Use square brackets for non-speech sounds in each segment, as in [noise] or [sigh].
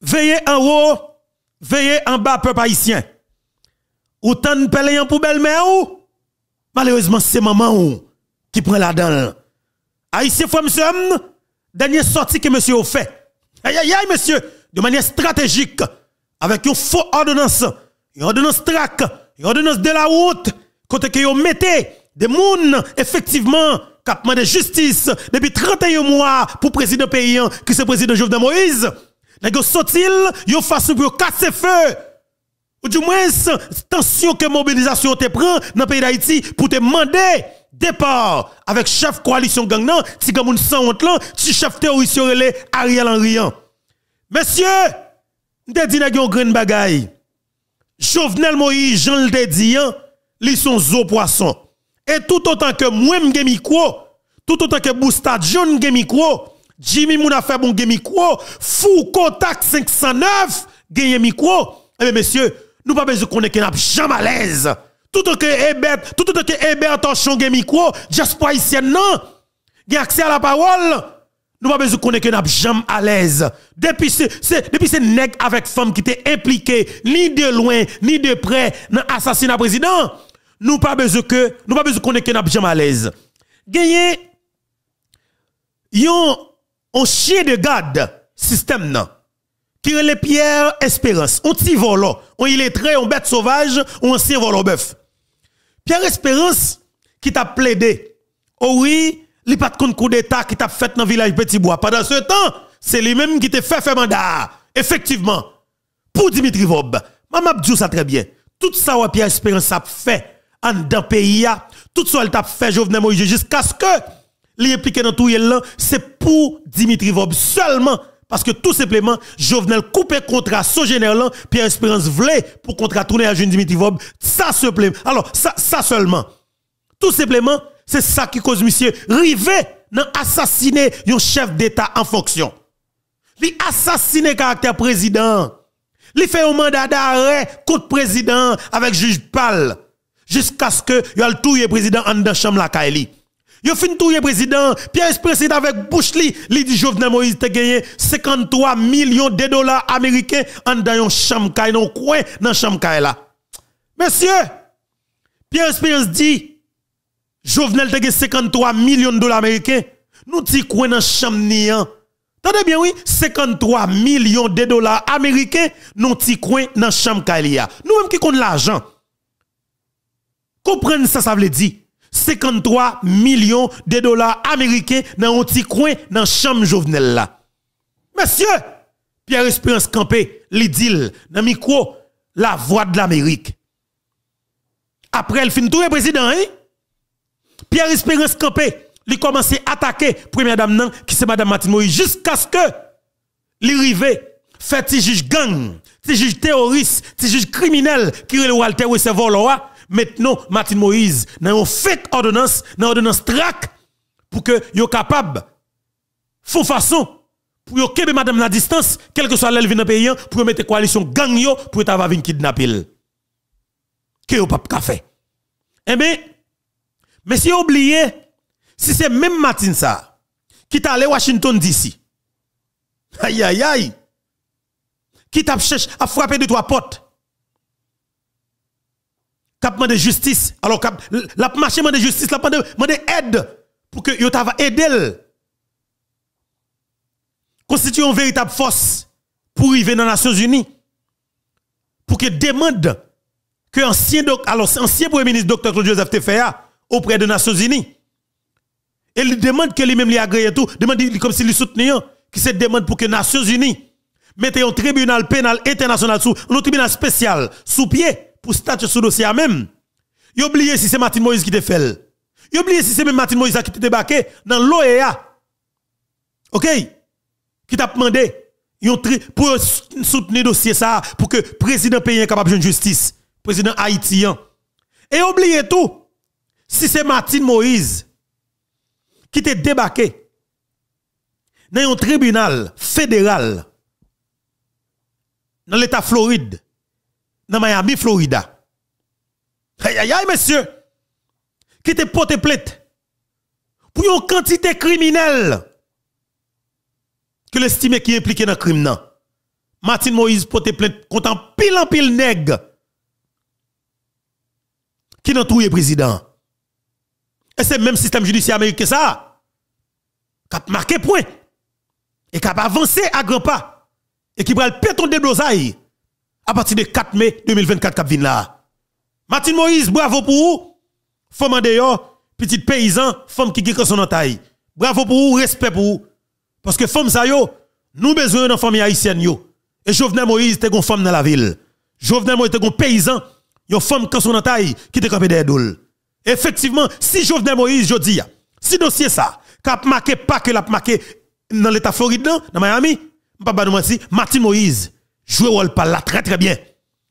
Veillez en haut, veillez en bas, peuple haïtien. Ou t'en pelle en poubelle, mais ou? Malheureusement, c'est maman ou qui prend la dent. Haïtien, monsieur, hum, dernière sortie que monsieur a fait. Aïe, aïe, aïe, monsieur, de manière stratégique, avec une faux ordonnance, une ordonnance traque, une ordonnance de la route, côté que vous mettez des mounes, effectivement, qui de justice depuis 31 mois pour président paysan, hein, qui c'est président Jovenel Moïse ils ils yo façon pour casser feu. Ou du moins attention que mobilisation te prend dans le pays d'Haïti pour te demander départ avec chef coalition gang nan, ti gamoun sans honte lan, ti chef terroriste relè Ariel Henry. Messieurs, m'te dit c'est une grande bagaille. Jovenel Moïse, Jean le dit, ils hein, sont zo poissons. Et tout autant que moi m'gé micro, tout autant que Boustad John m'gé micro, Jimmy Mouna fait bon micro, fou contact 509 gagne micro. Eh bien messieurs, nous pas besoin qu'on ait jamais à l'aise. Tout autant que Hébert, tout autant que Hébert Torchon gagne micro, pas ici non, a accès à la parole. Nous pas besoin qu'on ait jamais à l'aise. Depuis c'est depuis ce nèg avec femme qui étaient impliqué ni de loin ni de près dans l'assassinat président, nous pas besoin que nous pas besoin qu'on ait jamais à l'aise. Gagner yon on chien de garde système nan. Qui les Pierre espérance, on petit il oh. on très on bête sauvage, on ancien au bœuf. Pierre Espérance qui t'a plaidé. Oh oui, il pas de coup d'état qui t'a fait dans le village Petit Bois. Pendant ce temps, c'est lui-même qui t'a fait faire mandat. Effectivement, pour Dimitri Vob, maman dit ça très bien. Tout ça Pierre Espérance a fait en dans pays tout ça elle t'a fait Jovenel Moïse jusqu'à ce que li dans tout là, c'est pour Dimitri Vob seulement. Parce que tout simplement, Jovenel coupé contrat son général, Pierre Espérance voulait pour contrat tourner à jean Dimitri Vob, ça plaît. Alors, ça, seulement. Tout simplement, c'est ça qui cause monsieur Rivet d'assassiner assassiner un chef d'État en fonction. lui assassiner caractère président. Li fait un mandat d'arrêt contre président avec juge Pal jusqu'à ce que le tout président en dans chambre la CAILI. Yo fin touye président, Pierre est avec bouche li, li dit Jovenel Moïse te gagné 53 millions de dollars américains en dans yon chambre dans coin dans chambre Messieurs, Pierre Espérance dit Jovenel te gagné 53 millions de dollars américains. Nous ti coin dans chambre ni hein? bien oui, 53 millions de dollars américains nous ti coin dans chambre hein? Nous même qui compte l'argent. Comprenez ça ça veut dire 53 millions de dollars américains dans un petit coin dans la chambre Jovenel là. Monsieur, Pierre Espérance Campé, l'idylle, dans le micro, la voix de l'Amérique. Après, elle fin tout le hein, président, hein? Pierre Espérance Campé, il commence à attaquer première dame qui c'est madame Martine jusqu'à ce que l'arrivée fait juge gang, Un juge terroriste, Un juge criminel, qui est le Walter Wessevoloa, maintenant Martin Moïse dans une fait ordonnance, dans une ordonnance track pour que yo capable faux façon pour yo kebe madame la distance, quel que soit l'elvin dans pays pour mettre coalition gang yo pour ta va venir kidnapper. Que yo pas café. Eh bien, mais si oublié, si c'est même Martin ça qui t'a allé Washington DC. Aïe aïe aïe. Qui t'a cherché à frapper de trois portes cap de justice. Alors, la marché de justice, la demande aide pour que Yotava va aider. Constituer une véritable force pour arriver dans les Nations Unies. Pour que demande que ancien, alors, ancien premier ministre Dr. Claude Joseph Tefea auprès des Nations Unies. Et demande que lui-même lui agrée tout, demande comme s'il lui soutenait, qui se demande pour que les Nations Unies mettent un tribunal pénal international sous, un tribunal spécial sous pied pour statuer sur le dossier même. Ils si c'est Martin Moïse qui te fait. Y'oubliez si c'est même Martin Moïse qui te débarqué dans l'OEA. OK Qui t'a demandé pour soutenir dossier ça pour que le président pays e capable de justice, Le président haïtien. Et oubliez tout. Si c'est Martin Moïse qui te débarqué dans un tribunal fédéral dans l'État Floride, dans Miami, Florida. Aïe, aïe, aïe, monsieur, qui te pote plainte pour une quantité criminelle que l'estime qui est impliqué dans le crime. Martin Moïse pote plainte contre un pile en pile nègre qui n'a trouvé président. Et c'est le même système judiciaire américain ça. Qui a marqué point. Et qui a avancé à grands pas. Et qui prend le péton de dosaille à partir de 4 mai 2024 cap là. Martin Moïse, bravo pour vous. Femme en dehors, petit paysan, femme qui gère son entaille. Bravo pour vous, respect pour vous. Parce que femme ça yo, nous besoin d'une famille haïtienne yo. Et Jovenel Moïse t'es une femme dans la ville. Jovenel Moïse t'es un paysan, une femme qui son entaille qui te campé des doul. Effectivement, si Jovenel Moïse, je dis, si dossier ça, cap marqué pas que l'a marqué dans l'état Floride, dans Miami, pas nous Martin Moïse, jouer rôle par très très bien.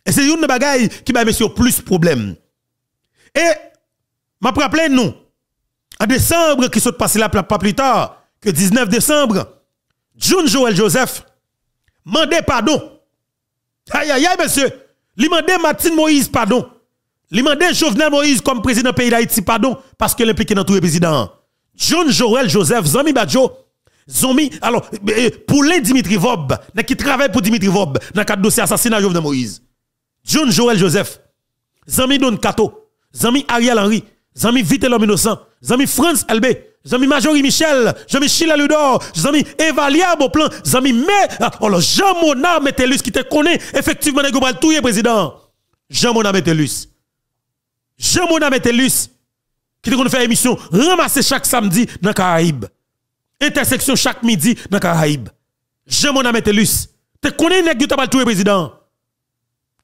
Et c'est une bagaille qui va sur plus problème. Et m'a rappelé nous en décembre qui s'est passé là pas plus tard que 19 décembre John Joel Joseph mandé pardon. Aïe aïe aïe monsieur, il mandé Martin Moïse pardon. Il mandé Jovenel Moïse comme président pays d'Haïti pardon parce qu'il impliqué dans tout le président. John Joel Joseph Zami Badjo Zombie, alors, eh, eh, les Dimitri Vob, qui travaille pour Dimitri Vob, dans le dossier assassinat de Moïse. John Joel Joseph, Zami Don Kato, Zami Ariel Henry, Zami Vite innocent, Zami France LB, Zami Majorie Michel, Zami Chila Ludor, Zami Evalia plan Zami Mais, ah, alors Jean Mona Metellus qui te connaît, effectivement, n'est pas tout président. Jean Mona Metellus. Jean Mona Metellus, qui te connaît faire émission, ramasser chaque samedi dans Caraïbes intersection chaque midi dans Caraïbes. Je mon ami Telus. Tu connais nèg qui tout président.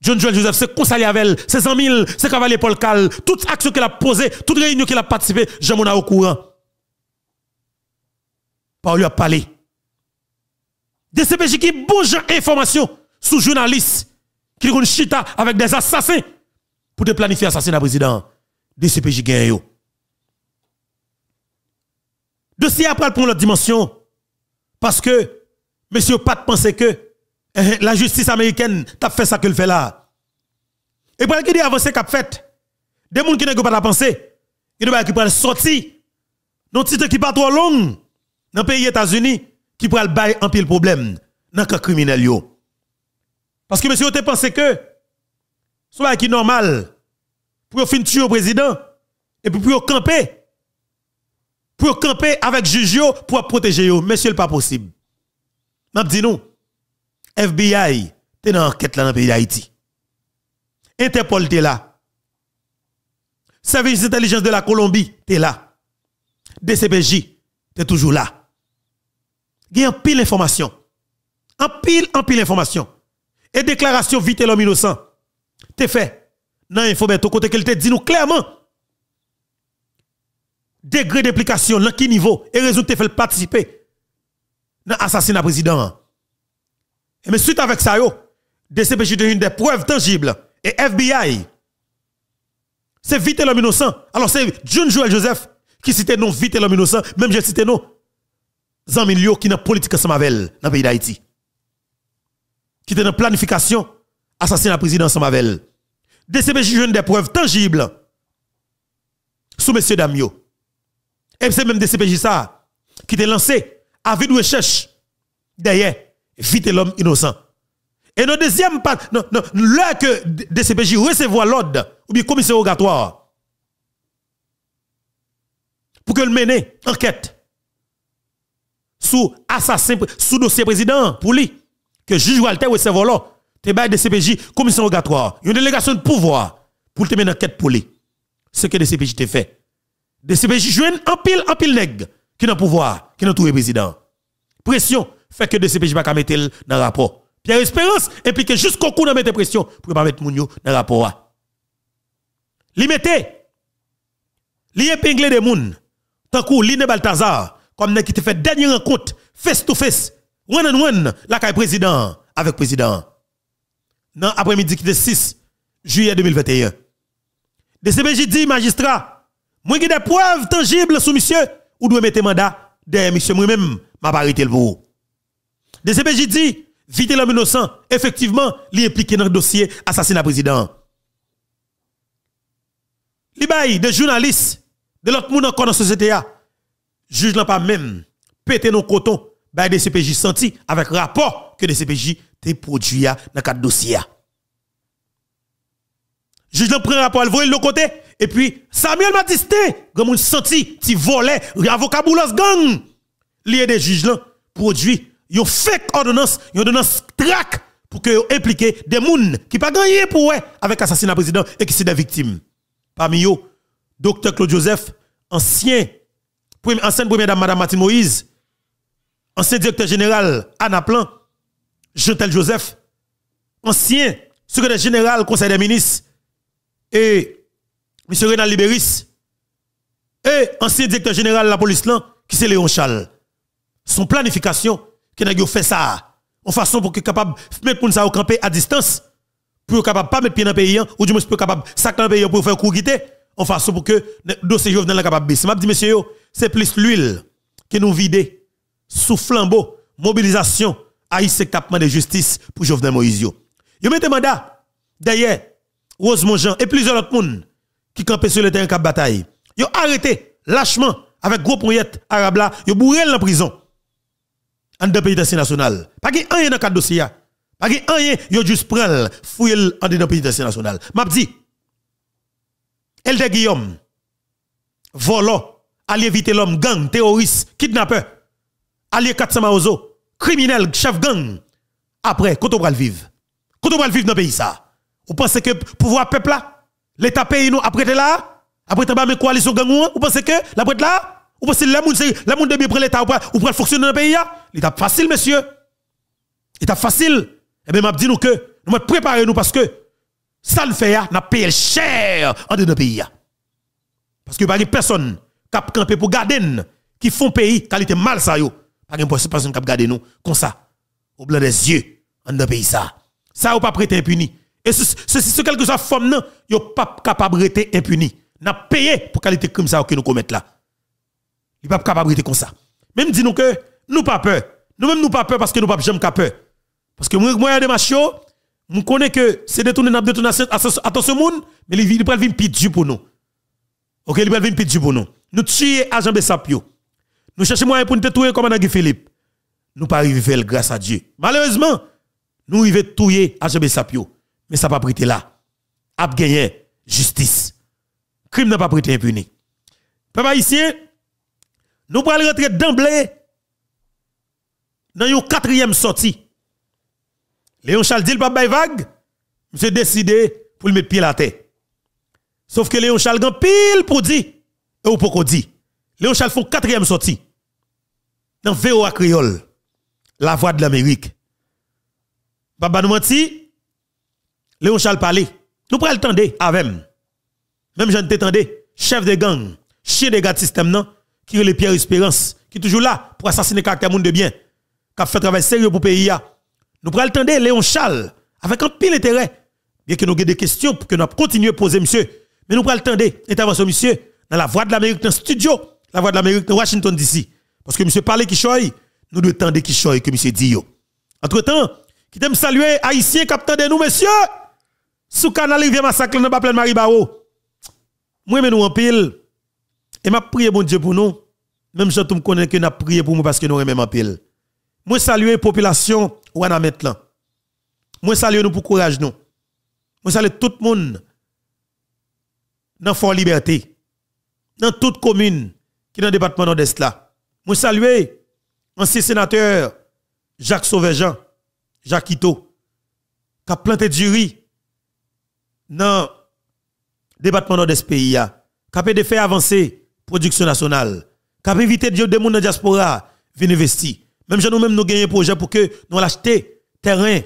John Joel Joseph, c'est conseil avec c'est 100 000, c'est cavalier Paul Cal, toute action qu'il a posée, toute réunion qu'il a participé, je m'en au courant. Paul lui a parlé. CPJ qui bougent information sous journaliste qui ont chita avec des assassins pour te planifier assassinat président. Des CPJ yo. Dossier après prend l'autre dimension. Parce que, monsieur de penser que eh, la justice américaine t'a fait ça qu'elle fait là. Et pour qui dit avancer qu'a fait, des gens qui n'ont pas la pensée, ils ne qui pas sortir. un titre qui pas trop long dans le pays États-Unis qui pourraient bail en pile problème dans le criminel. Yo. Parce que monsieur, vous pensez que ce qui normal pour finir tuer le président et puis pour camper pour camper avec Juju pour protéger eux. Monsieur, pas possible. N'a dit nous. FBI, t'es dans l'enquête là dans le pays d'Haïti. Interpol, t'es là. Service d'intelligence de la Colombie, t'es là. DCPJ, t'es toujours là. Il y a pile d'informations. En pile, en pile d'informations. Et déclaration vite l'homme innocent. T'es fait. Non, il faut mettre au côté qu'elle te dit nous clairement degré d'implication, dans qui niveau, et résultat fait participer dans l'assassinat président. Et mais suite avec ça, yo, DCPJ de une des preuves tangibles et FBI, c'est vite l'homme innocent. Alors c'est John Joel Joseph qui cite non vite l'homme innocent, même je cité non Zamilio qui n'a politique ensemble avec dans le pays d'Haïti. Qui était dans planification assassinat président ensemble avec DCPJ de des preuves tangibles sous M. Damio. Et c'est même DCPJ ça qui t'est lancé à vide recherche derrière vite l'homme innocent. Et le deuxième pas, non, que DCPJ recevoir l'ordre, ou bien commission rogatoire, pour que le mène enquête sous assassin, sous dossier président, pour lui, que juge Walter recevoir l'ordre, te de DCPJ, commission rogatoire, une délégation de pouvoir, pour te mener enquête pour lui. Ce que DCPJ te fait. De CPJ jouent en pile, en pile nègre qui n'a pouvoir, qui n'a tout président. Pression fait que DCPJ va pas mettre dans le rapport. Pierre Espérance impliqué jusqu'au coup de mettre pression pour ne pas mettre Mounio dans le rapport. Hein. Li mette, li épingle de moun, tant que Line Baltazar, comme ne qui te fait dernière rencontre, face to face, one on one, la caille président, avec président. Dans après-midi qui le 6 juillet 2021. CPJ dit magistrat, moi qui des preuves tangibles sous monsieur, ou doit mettre mandat derrière monsieur moi-même, m'a arrêté le vous. DCPJ dit, vite l'homme innocent, effectivement, li impliqué dans le dossier assassinat président. Les des journalistes, de l'autre monde encore dans la société a, juge pas même, pété nos cotons, bail DCPJ senti avec rapport que DCPJ a produit dans quatre cadre dossier juge le prend rapport, le l'autre côté. Et puis, Samuel Matiste, comme on senti, tu volet, avocat boulos gang, lié des juges là, produit, yon fait ordonnance, yon ordonnance track pour que yon des mouns qui pas gagné pour eux avec assassinat président et qui sont des victimes. Parmi eux, docteur Claude Joseph, ancien, ancienne première dame Madame Martine Moïse, ancien directeur général Anna Plan, Jean-Tel Joseph, ancien secrétaire général Conseil des ministres, et eh, M. Renal Libéris, et eh, ancien directeur général de la police, là, qui c'est Léon Chal. Son planification, qui a fait ça, en façon pour que capable mettre ça au camper à distance, pour capable pas mettre pied dans le pays, hein, ou du moins pour capable de dans le pays pour faire court quitter, en façon pour que le dossier Jovenel capable baisser. Je dis, monsieur, c'est plus l'huile qui nous vide sous flambeau, mobilisation, haïssé tapement de justice pour Jovenel Moïse. Yo mettez mandat. D'ailleurs, Rosemont Jean et plusieurs autres monde qui campaient sur le terrain de bataille. ont arrêté lâchement avec gros poignettes arabes là, ont bourré la prison. En deux pays national. Pas qu'il rien dans cadre dossier. Pas qu'il rien, ont juste pris fouille en dans pays national. Mabdi, dit Elde Guillaume volant, allié vite l'homme gang, terroriste, kidnappeur, allié 400 maozo, criminel, chef gang. Après, quand on va le vivre. Quand on va le vivre dans le pays ça. Vous pensez que pouvoir peuple là, l'État pays nous après là, après t'as mes coalitions gang vous pensez que la prête là, vous pensez que la de bien près l'État ou pour fonctionner dans le pays là, hein? l'État facile monsieur. L'État facile. Et eh bien m'a dit nous que nous préparer nous parce que ça le fait n'a hein, payé cher en dedans pays là. Hein. Parce que pas de personne qui a campé pour garder qui font pays qualité mal ça yo. Pas personne qui a garder nous comme ça au blanc des yeux en dedans pays ça. Ça ou pas prêter impuni. Et ceci, ce, quelque chose forme, non, a pas capable rester impuni. N'a payé pour qualité crime ça que nous commettons là. Il pas capable rester comme ça. Même dis nous que nous pas peur. Nous même nous pas peur parce que nous pas jamais peur. Parce que moi moi des machos, nous connais que c'est détourner n'a détourné à ce monde, mais il pas venir pitié pour nous. OK, il va venir pitié pour nous. Nous tuer jean Bessapio. Nous cherchons moyen pour nous tuer comme dit Philippe. Nous pas arriver grâce à Dieu. Malheureusement, nous arrivons tuer Jean Bessapio mais ça n'a pas prêté là. A justice. justice. Crime n'a pas pris impuni. Papa ici, nous pouvons rentrer d'emblée dans une quatrième sortie. Léon Charles dit le papa vague, s'est décidé pour le mettre pied à la terre. Sauf que Léon Charles grand pile pour dire, et ou pour dire. Léon Charles fait quatrième sortie. Dans VOA Creole, la voix de l'Amérique. Papa nous mentit, Léon Charles Parle, Nous prenons le temps avec. Même je ne chef de gang, chef de gars de système, qui est le Pierre Espérance, qui est toujours là pour assassiner caractère monde de bien, qui a fait un travail sérieux pour le pays. Nous prenons le temps Léon Charles, avec un pile intérêt. Bien que nous ayons des questions pour que nous continuions à poser, monsieur. Mais nous prenons le temps intervention, monsieur, dans la voix de l'Amérique, dans le studio, la voix de l'Amérique, dans Washington, DC. Parce que monsieur parle qui choye, nous devons tendre qui choye, que monsieur dit. Entre-temps, qui t'aime saluer, haïtien, capitaine de nous, monsieur. Sous canal rivière massacre dans Marie Barreau. Moi mais nous en pile. Et m'a prié bon Dieu pour nous. Même je tout me connais que n'a prié pour nous parce que nous même en pile. Moi saluer population est maintenant. Moi salue nous pour courage nous. Moi salue tout le monde dans Fort Liberté. Dans toute commune qui est dans le département nord-est là. Moi salue ancien sénateur Jacques Sauvejean, Jacques Ito, qui a planté du riz dans le département de ce pays, qui de faire avancer la production nationale, qui a évité de des gens dans la diaspora viennent investir. Même si nous-mêmes nous un projet pour que nous acheter terrain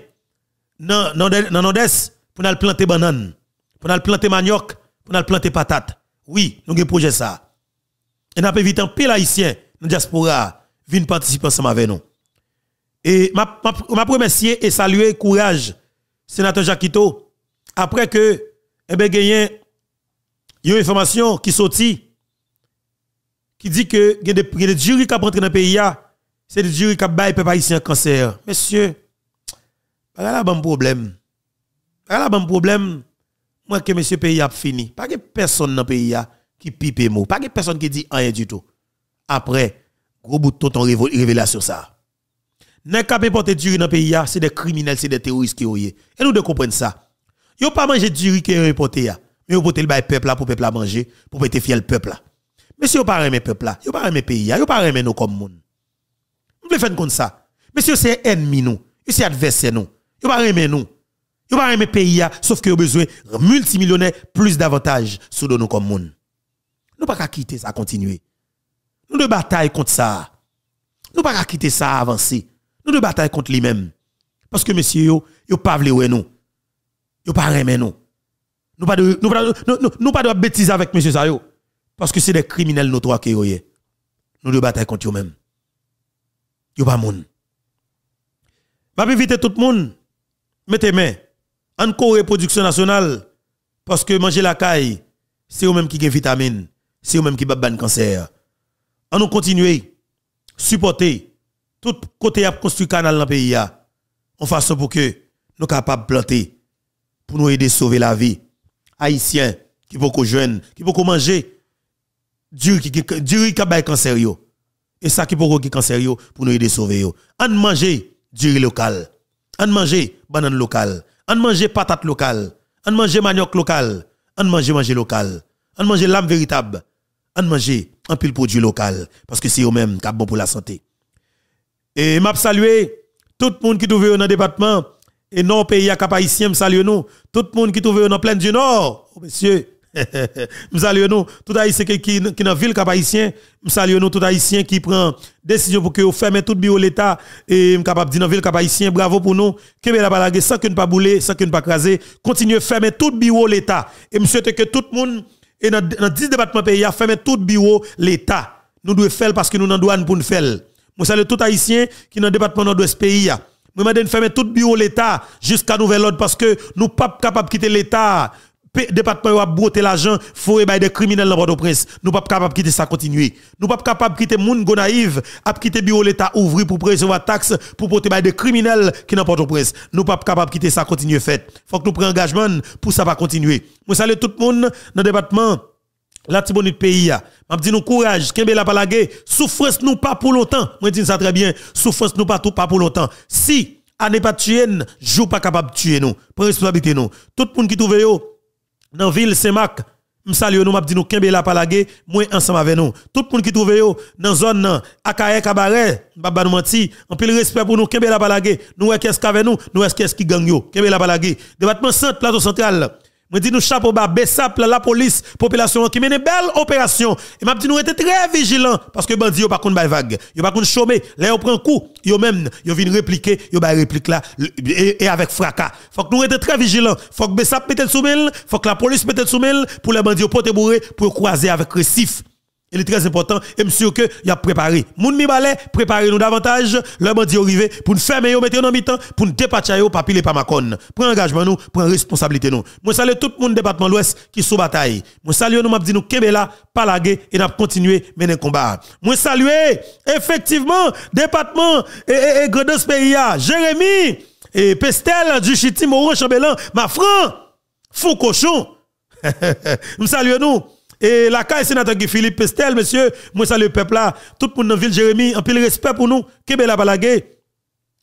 dans le nord-est pour nous planter bananes pour nous planter manioc, pour nous planter patate. Oui, nous avons un projet ça. Et nous avons évité un pile haïtien dans la diaspora venir participer ensemble avec nous. Et je remercie et saluer courage sénateur Jacquito après que, eh ben, y a une information qui sortit, qui dit que, y a des jurys qui rentré dans le pays, c'est des jurys qui peuvent les ici un cancer. Monsieur, a pas bon problème. Pas de problème. Moi, que monsieur pays a fini. Pas de personne dans le pays qui pipe mot. Pas de personne qui dit rien du tout. Après, gros bout de révélation ça. N'est pas porter jurys dans le pays, c'est des criminels, c'est des terroristes qui ont Et nous devons comprendre ça. Yo pas mangé du riz qui est importé là. Mais yo porté le bail peuple là pour peuple à manger, pour être fier le peuple là. Mais si yo pas aimer peuple là, yo pas aimer pays là, yo pas aimer nous comme moun. Vous voulez faire comme ça. Mais si c'est ennemi nous, c'est adversaire nous. Yo pas aimer nous. Yo pas aimer pays sauf que yo besoin de multimillionnaires plus d'avantages sous nous comme moun. Nous pas quitter ça continuer. Nous de bataille contre ça. Nous pas quitter ça avancer. Nous de bataille contre lui-même. Parce que monsieur yo, yo pas voulu nous. Nous pas nous. Nous pas de nous pas nous, pas de bêtises avec M. Sayo parce que c'est des criminels notoires qui yoyé. Nous de battre contre eux même. Yo pas monde. M'a éviter tout le monde mettez main en Corée production nationale parce que manger la caille c'est eux mêmes qui des vitamines. c'est eux mêmes qui bat cancer. On nous continuer supporter tout côté à construire canal dans le pays en façon pour que nous capables de planter pour nous aider à sauver la vie. Haïtiens qui beaucoup jeunes, qui beaucoup manger, dur qui dur qui cancer Et ça qui beaucoup qui cancer pour nous aider à sauver On du riz local. On manger banane local, On manger patate locale. On manger manioc local. On manger manger local. On manger l'âme véritable. On manger un pile produit local parce que c'est eux mêmes qui sont bon pour la santé. Et m'a saluer tout le monde qui trouve dans le département et non pays à cap haïtien salue nous tout le monde qui trouve dans plein du nord oh, monsieur [laughs] me salue nous tout haïtien qui qui dans la ville cap haïtien salue nous tout haïtien qui prend décision pour que vous fermez tout bureau l'état et capable dire la ville cap haïtien bravo pour nous que la balague sans que ne pas bouler sans que ne pas craser continuez fermer tout bureau l'état et monsieur souhaite que tout le monde et dans, 10 départements pays a tout tout bureau l'état nous devons faire parce que nous n'en douane pour nous faire moi salue tout haïtien qui dans le département de ce pays nous fermer tout bureau l'État jusqu'à nouvel ordre parce que nous ne sommes pas capables de quitter l'État. Département a broté l'argent, faut les des criminels dans Port-au-Prince. Nous pas capables de quitter ça continuer. Nous pas capables de quitter moun go naïve, à quitter bureau l'État ouvri pour la taxe pour porter des criminels qui dans Port-au-Prince. Nous pas capables de quitter ça continuer fait. Faut que nous prenions engagement pour ça va continuer. Moi salue tout le monde dans le département la Tibonit du pays. M'a dit nous courage, kembe la palage, souffrance nous pas pour longtemps. Moi dis ça très bien, souffrance nous pas tout pas pour longtemps. Si n'est pas tuer, joue pas capable de tuer nous. Prends responsabilité nous. Tout le monde qui trouve yo dans ville Saint-Marc, m'salue nous m'a dit nous kembe la palage, moi ensemble avec nous. Tout le monde qui trouve yo dans zone Akaye Cabaret, pas ba on menti, en respect pour nous kembe la palage. Nous est qu'est-ce qu'avec nous, nous est qu'est-ce qui gang yo, kembe la palage. Département centre plateau central je dis nous chapeau bas, Bessap, la police, population qui mène une belle opération. Et m'a dit nous était très vigilants parce que bandi yo pas contre vague, yo pas contre chômer, là yo prend coup, yo même ils viennent répliquer, ils ba réplique là et, avec fracas. Faut que nous était très vigilants, faut que Bessap mette sous soumel, faut que la police mette sous soumel pour les bandits au pour croiser avec récif. Il est très important et Monsieur que y a préparé. Moun mi balai, préparez-nous davantage. Le bandit arrivé pour nous fermer, nous mettre en mi-temps, pour nous dépatcher, pas pile pas pamacones Prends engagement nous, prends responsabilité nous. Moi salue tout le monde département l'Ouest qui sous bataille. Moi salue nous m'a dit nous là pas lagué et n'a continué mener combat. Moi salue effectivement département et, et, Jérémy et Pestel du Moro, Chambellan, ma franc, cochon. [laughs] Moi salue nous et la caille sénateur Guy Philippe Pestel, monsieur, moi salue le peuple là, tout le monde dans la ville Jérémy, un peu de respect pour nous, qui est balagé.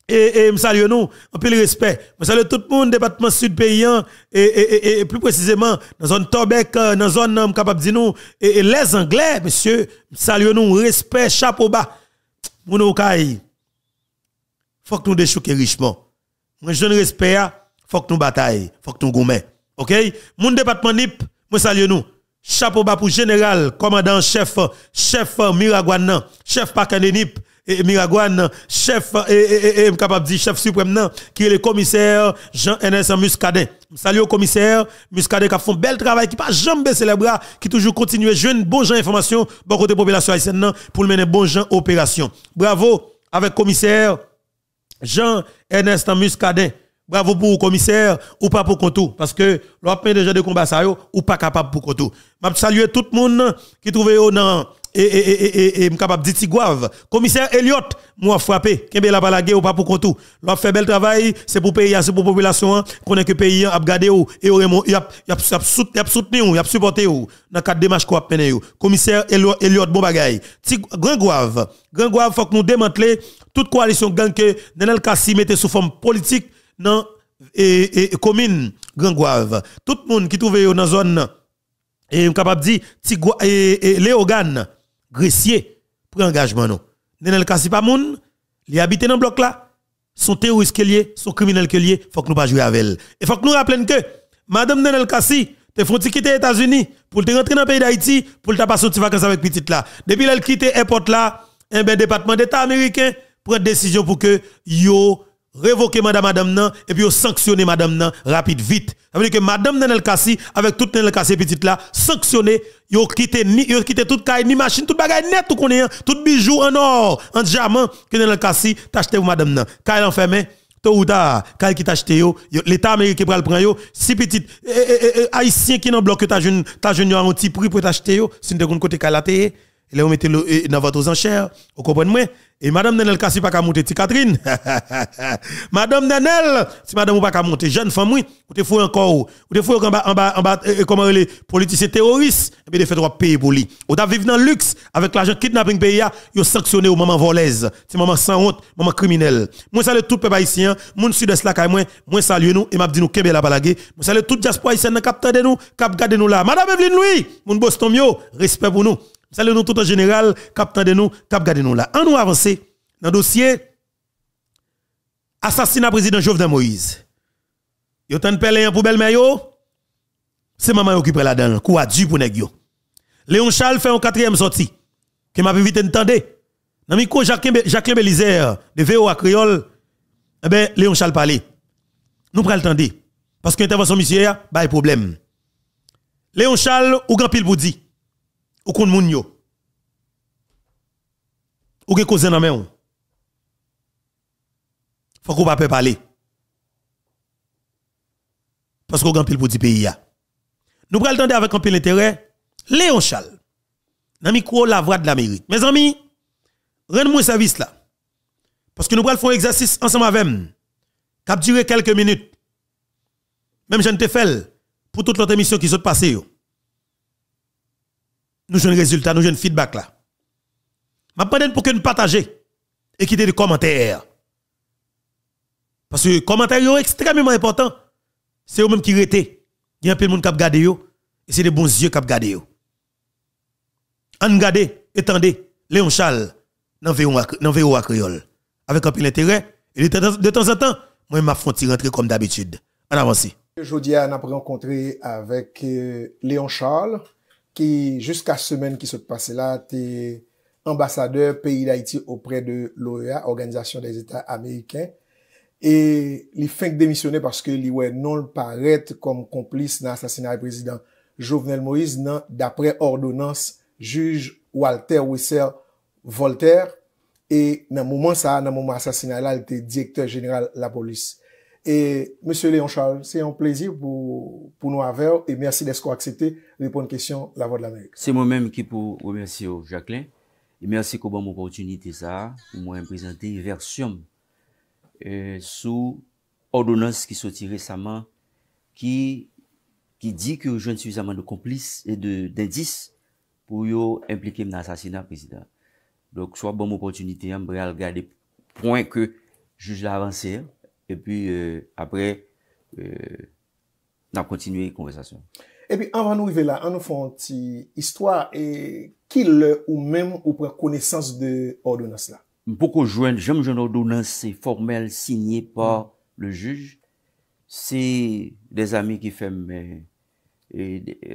Et, et me salue nous, un peu de respect. Je salue tout le monde, département sud paysan et, et, et, plus précisément, dans la zone Tobek, euh, dans la zone, euh, capable de nous, et, les Anglais, monsieur, salue nous, respect, chapeau bas. mon ou Il Faut que nous déchouquions richement. Moi, je respect, faut que nous il faut que nous gommions OK? Mon département NIP, moi salue nous. Chapeau bas pour général, commandant chef, chef Miragwan, chef Pakanenip, et Miragwan, chef, et, capable de chef suprême, qui est le commissaire Jean-Ernest Muscadet. Salut au commissaire Muscadet qui a fait un bel travail, qui n'a jamais baissé les bras, qui toujours continue à jouer bon gens information, bon côté population haïtienne, pour mener bon gens opération. Bravo avec commissaire Jean-Ernest Muscadet. Bravo pour le commissaire ou pas pour Konto. Parce que déjà des gens de combat, ça ou pas capable pour Konto. Je salue tout le monde qui trouve nan, et et et et capable de Tigouave. Commissaire Elliott, moi frappé, Kembe la balage, ou pas pour l'on L'a fait bel travail, c'est pour pays, c'est pour population, est hein. que pays hein, a gardé ou et Raymond y a y soutenu ou y a supporté ou dans quatre démarche qu'on a pené ou. Commissaire Elliott bon bagaille. Grand Gouave, Grand Gouave faut que nous démantelons toute coalition gang que Nenel Kassi mettre sous forme politique dans et, e, commune Grand Guave. Tout le monde qui trouve dans la zone, et capable de dire, et, et Léogan, Gressier, pour engagement nous. Nenel pas monde. les habitants dans le bloc là, sont terroristes y sont criminels Il faut que nous pas jouer avec elle. Et faut que nous rappelions que, Madame Nenel Kassi, te font quitter les États-Unis pour te rentrer dans le pays d'Haïti, pour te passer de vacances avec petite là. Depuis qu'elle quitte l'aéroport là, un ben département d'État américain prend décision pour que yo révoquer madame madame nan et puis sanctionner madame nan rapide vite ça veut dire que madame nan Kassi avec toute les Kassi petite là sanctionner yo quitté ni yo quitté toute caille ni machine toute bagaille net tout connaît hein. tout bijou en or en diamant que nan Kassi t'acheter pour madame nan caille enfermé tôt ou tard caille qui t'acheter yo, l'état américain prend prendre yo si petite eh, eh, eh, haïtien qui nan bloc que t'as jeune ta jeune un petit prix pour t'acheter yo si t'es côté caille et là, on le, dans votre enchères. Vous comprenez-moi? Et Madame Nenel, si pas qu'à monter, Catherine. [laughs] Madame Nenel, si Madame pas qu'à monter, jeune femme, oui, ou te fou encore, ou te fou en bas, en bas, en bas, euh, euh, comment les politiciens terroristes, mais eh bien, fait trois payer pour lui. Vous avez vivre dans le luxe, avec l'argent kidnapping pays, vous ah, sanctionné au moment volaise c'est maman sans honte, maman criminel Moi, salut tout peuple haïtien, mon sud-est là, moi, moi, salue nous, et m'a dit nous, que la balague. Moi, salue tout diaspora haïtien, de nous, cap garde nous là. Madame Evelyne Louis, mon boss respect pour nous. Salut nous tout en général, cap de nous, cap de nous là. En nous avancer dans le dossier assassinat président Jovenel Moïse. Yo t'en pelé de poubelle mais yo c'est maman qui prend la dedans kou pour nèg yo. Léon Charles fait un quatrième sortie qui m'a vite entendu. Dans micro Jacques Belizère de à Creole eh ben Léon Charles parler. Nous prenons le temps parce que l'intervention monsieur a un bah, problème. Léon Charles ou grand pile pour dire ou qu'on moun yo. Ou gen cause nan men ou. Faut pas parler. Parce qu'on gagne pour 10 pays Nous prenons le temps avec un pile intérêt Léon Chal. Dans micro la voix de l'Amérique. Mes amis, rendez-moi service là. Parce que nous prenons faire exercice ensemble avec nous. a duré quelques minutes. Même je ne te fais pour toute l'autre émission qui s'est passée nous jouons un résultat, nous jouons un feedback là. Je vais pour que nous partagions et quittez des commentaires. Parce que les commentaires sont extrêmement importants. C'est eux-mêmes qui rétaient Il y a un peu de monde qui a regardé et c'est des bons yeux qui regardé. On regardé, étendez Léon Charles dans VO à Créole. Avec un peu d'intérêt. Et de temps en temps, moi, je m'affronte rentrer comme d'habitude. En avance. Aujourd'hui, on a rencontré avec euh, Léon Charles. ki jiska semen ki sot pase la te ambasadeur peyi l'Haiti opre de l'OEA, Organizasyon des Etats Amerikens, e li feng demisyone paske li wè non l'paret kom komplis nan asasinari prezident Jovenel Moïse, nan dapre ordonans juj Walter Wiesel Voltaire, e nan mouman sa nan mouman asasinari la li te direktor general la polis. Et M. Léon Charles, c'est un plaisir pour nous avoir et merci de ce qu'on a accepté. Répondre question la voix de l'Amérique. C'est moi-même qui pour remercier au Jacqueline et merci qu'au Bonne Opportunité ça a, pour moi, un présenté vers Sium. Euh, sous ordonnance qui sortit récemment qui dit que je ne suis pas de complice et d'indice pour y impliquer mon assassinat, Président. Donc, soit Bonne Opportunité, je ne m'en prie à le garder point que juge l'avancée, epi euh, apre euh, nan kontinuye konvesasyon. Epi, an van nou ivela, an nou fwant ti histwa, kil ou men ou prek konesans de ordonans la? Boko jwen, jenm jenm ordonans se formel sinye pa mm. le juj, se de zami ki fem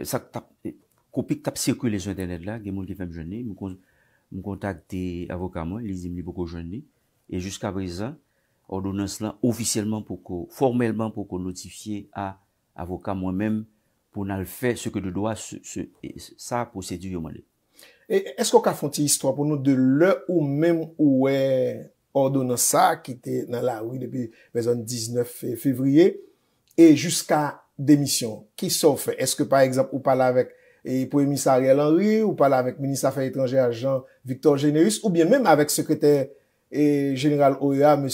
sa kopik tap sirkule se internet la, ki moun ki fem jenne, mou kontakte avokaman, elizim li boko jenne, e jiska prezan, ordonan slan ofisyeleman pou ko, formelman pou ko notifiye a avokat mwen men, pou nan l fè, seke de doa sa posèdi yon man lè. E, esko ka fonti histwa pou nou de lè, ou menm ou wè, ordonan sa, ki te nan la, ou yon epi, bezon 19 fevriye, e, jiska demisyon, ki so fè, eske par exemple, ou pala vek, e, pou emisari Al-Anri, ou pala vek, menis afèr etranjè a Jean-Victor Généus, ou bien menm avèk sekretèr, E gen. Oya, M.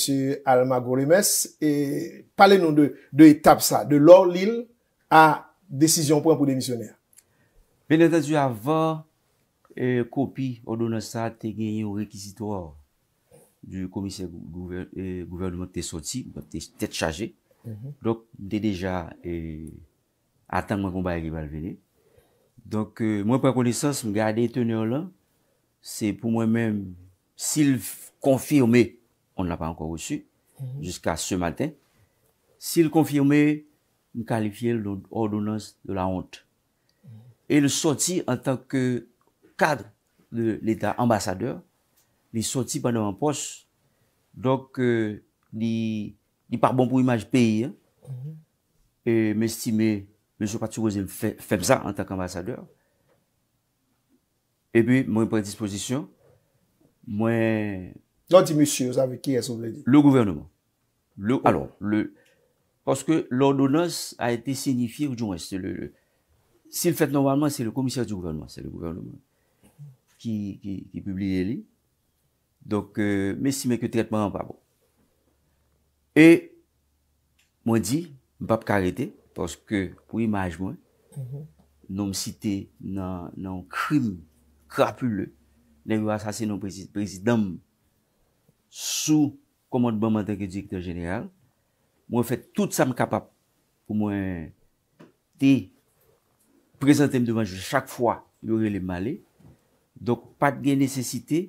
Alma Gourimès e Parle nou de etap sa De l'or l'il A desisyon point pou demisyonè Benetatou avan e Kopi odon sa Te gen yon rekizito Du komisyen Gouvernement te soti Te chaje mhm. De deja Atan mwen kon baye Mwen prekonesans mwen gade tenyon la Se pou mwen men Sil konfirme, on n'a pa anko reçu, jusqu'a se maten, sil konfirme, m kalifiye l'ordonnance de la honte. E l'soti an tanke kadre l'Etat ambasadeur, li soti pan an pos, dok, euh, li parbon pou imaj peyi, e m'estime, mèjou pati wèzèm fèm sa an tanke ambasadeur, e bi mwen prèdisposisyon, Mwen... Non di monsye, ou sa ve ki yè sou vle di? Le gouvernement. Oh. Alors, le... Paske l'onounos a ete signifi ou jounes. Sil fèt normalman, se le komisyèr di gouvernement. Se le gouvernement. Ki publile li. Dok, mè si mè ke tretman an pa bo. E, mwen di, mbap karete. Paske pou imaj mwen, non msite nan krim krapuleu. nan yon asasinon prezidam sou komod banman tenke direktor jeneral, mwen fè tout sa m kapap pou mwen te prezantem devan chak fwa yon relem male, dok pat gen nesesite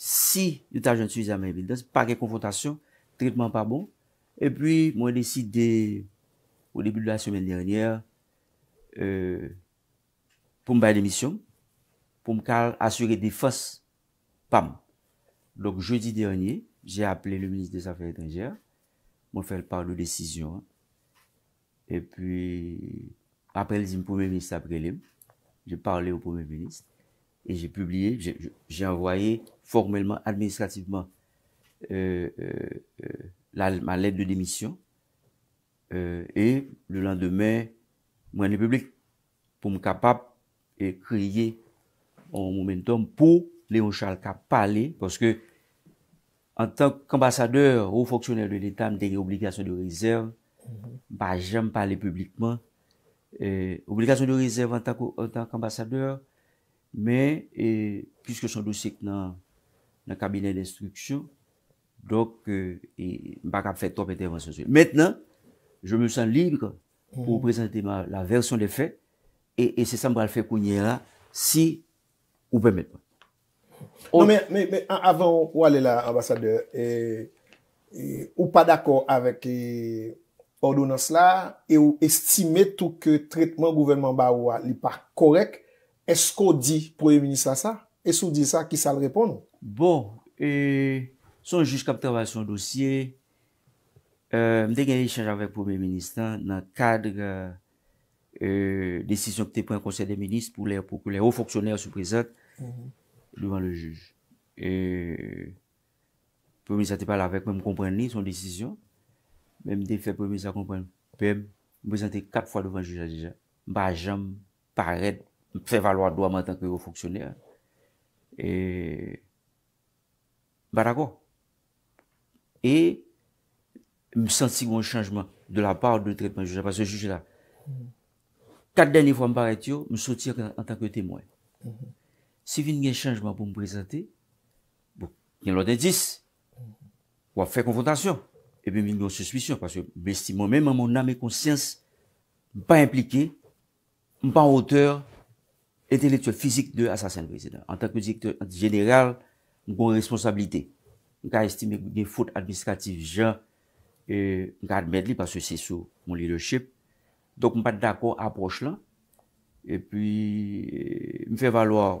si yon tajan tsu vizaman yon bildan, pa ke konfrontasyon, tritman pa bon, e pwi mwen deside ou debil la semen lernyer euh, pou m bay demisyon, pour me assurer défense. Pam. Donc, jeudi dernier, j'ai appelé le ministre des Affaires étrangères. mon fait part de décision. Et puis, après, le premier ministre après j'ai parlé au premier ministre et j'ai publié, j'ai envoyé formellement, administrativement, euh, euh, euh, ma lettre de démission. et le lendemain, moi, public pour me capable et créer ou momentum pou Léon Charles ka pale, poske an tan kambasadeur ou foksyonel de l'Etat mdè yon obligasyon de rezerv ba mm-hmm. jèm pale publikman. Euh, obligasyon de rezerv an tan kambasadeur mè euh, piske son dou sèk nan kabine d'instruksyon dok mba kap fè top etè mwen sosye. Mètnen jèm me san libre pou mm-hmm. prezente la versyon de fè e se san bral fè kounye la si Ou pè mèdman. Non mè, mè, mè, mè, avan ou alè la, ambassadeur, ou pa d'akor avèk ordounos la, ou estime tout ke tretman gouvenman ba ou a li pa korek, eskou di proye ministran sa? Eskou di sa ki sa l'repon nou? Bon, e, son juj kaptavasyon dosye, euh, mdè genye chanj avèk proye ministran, nan kadre euh, desisyon ki te pren konser de minist, pou lè ou foksyonèr sou prezant, Louvan le juj E Pou mè sate pala vek mè m kompren ni son disisyon Mè m defè pò mè sate kompren Pè m mè sate kat fwa Louvan juj a dija M pa jam, pa red, m fè valwa doa M an tanke ou foksyonè E M pa dago E M sensi mwen chanjman de la par De trèkman juj a Kade denye fwa m paretyo M soti an tanke temoy Se vin gen chanjman pou m prezante, bon, gen lò den dis, wap fè konfrontasyon, e bin vin gò se swisyon, parce mwen estime mè mè mè mè mè mè konsyans, m pa implike, m pa an oteur, etenlektwè fizik de asasyen prezident. An tanke direktè general, m kon responsabilite. M ka estime gen fout administratif jan, m ka admèd li, parce se sou moun liroship. Dok m pat dako aproch lan, e pi m fè valoar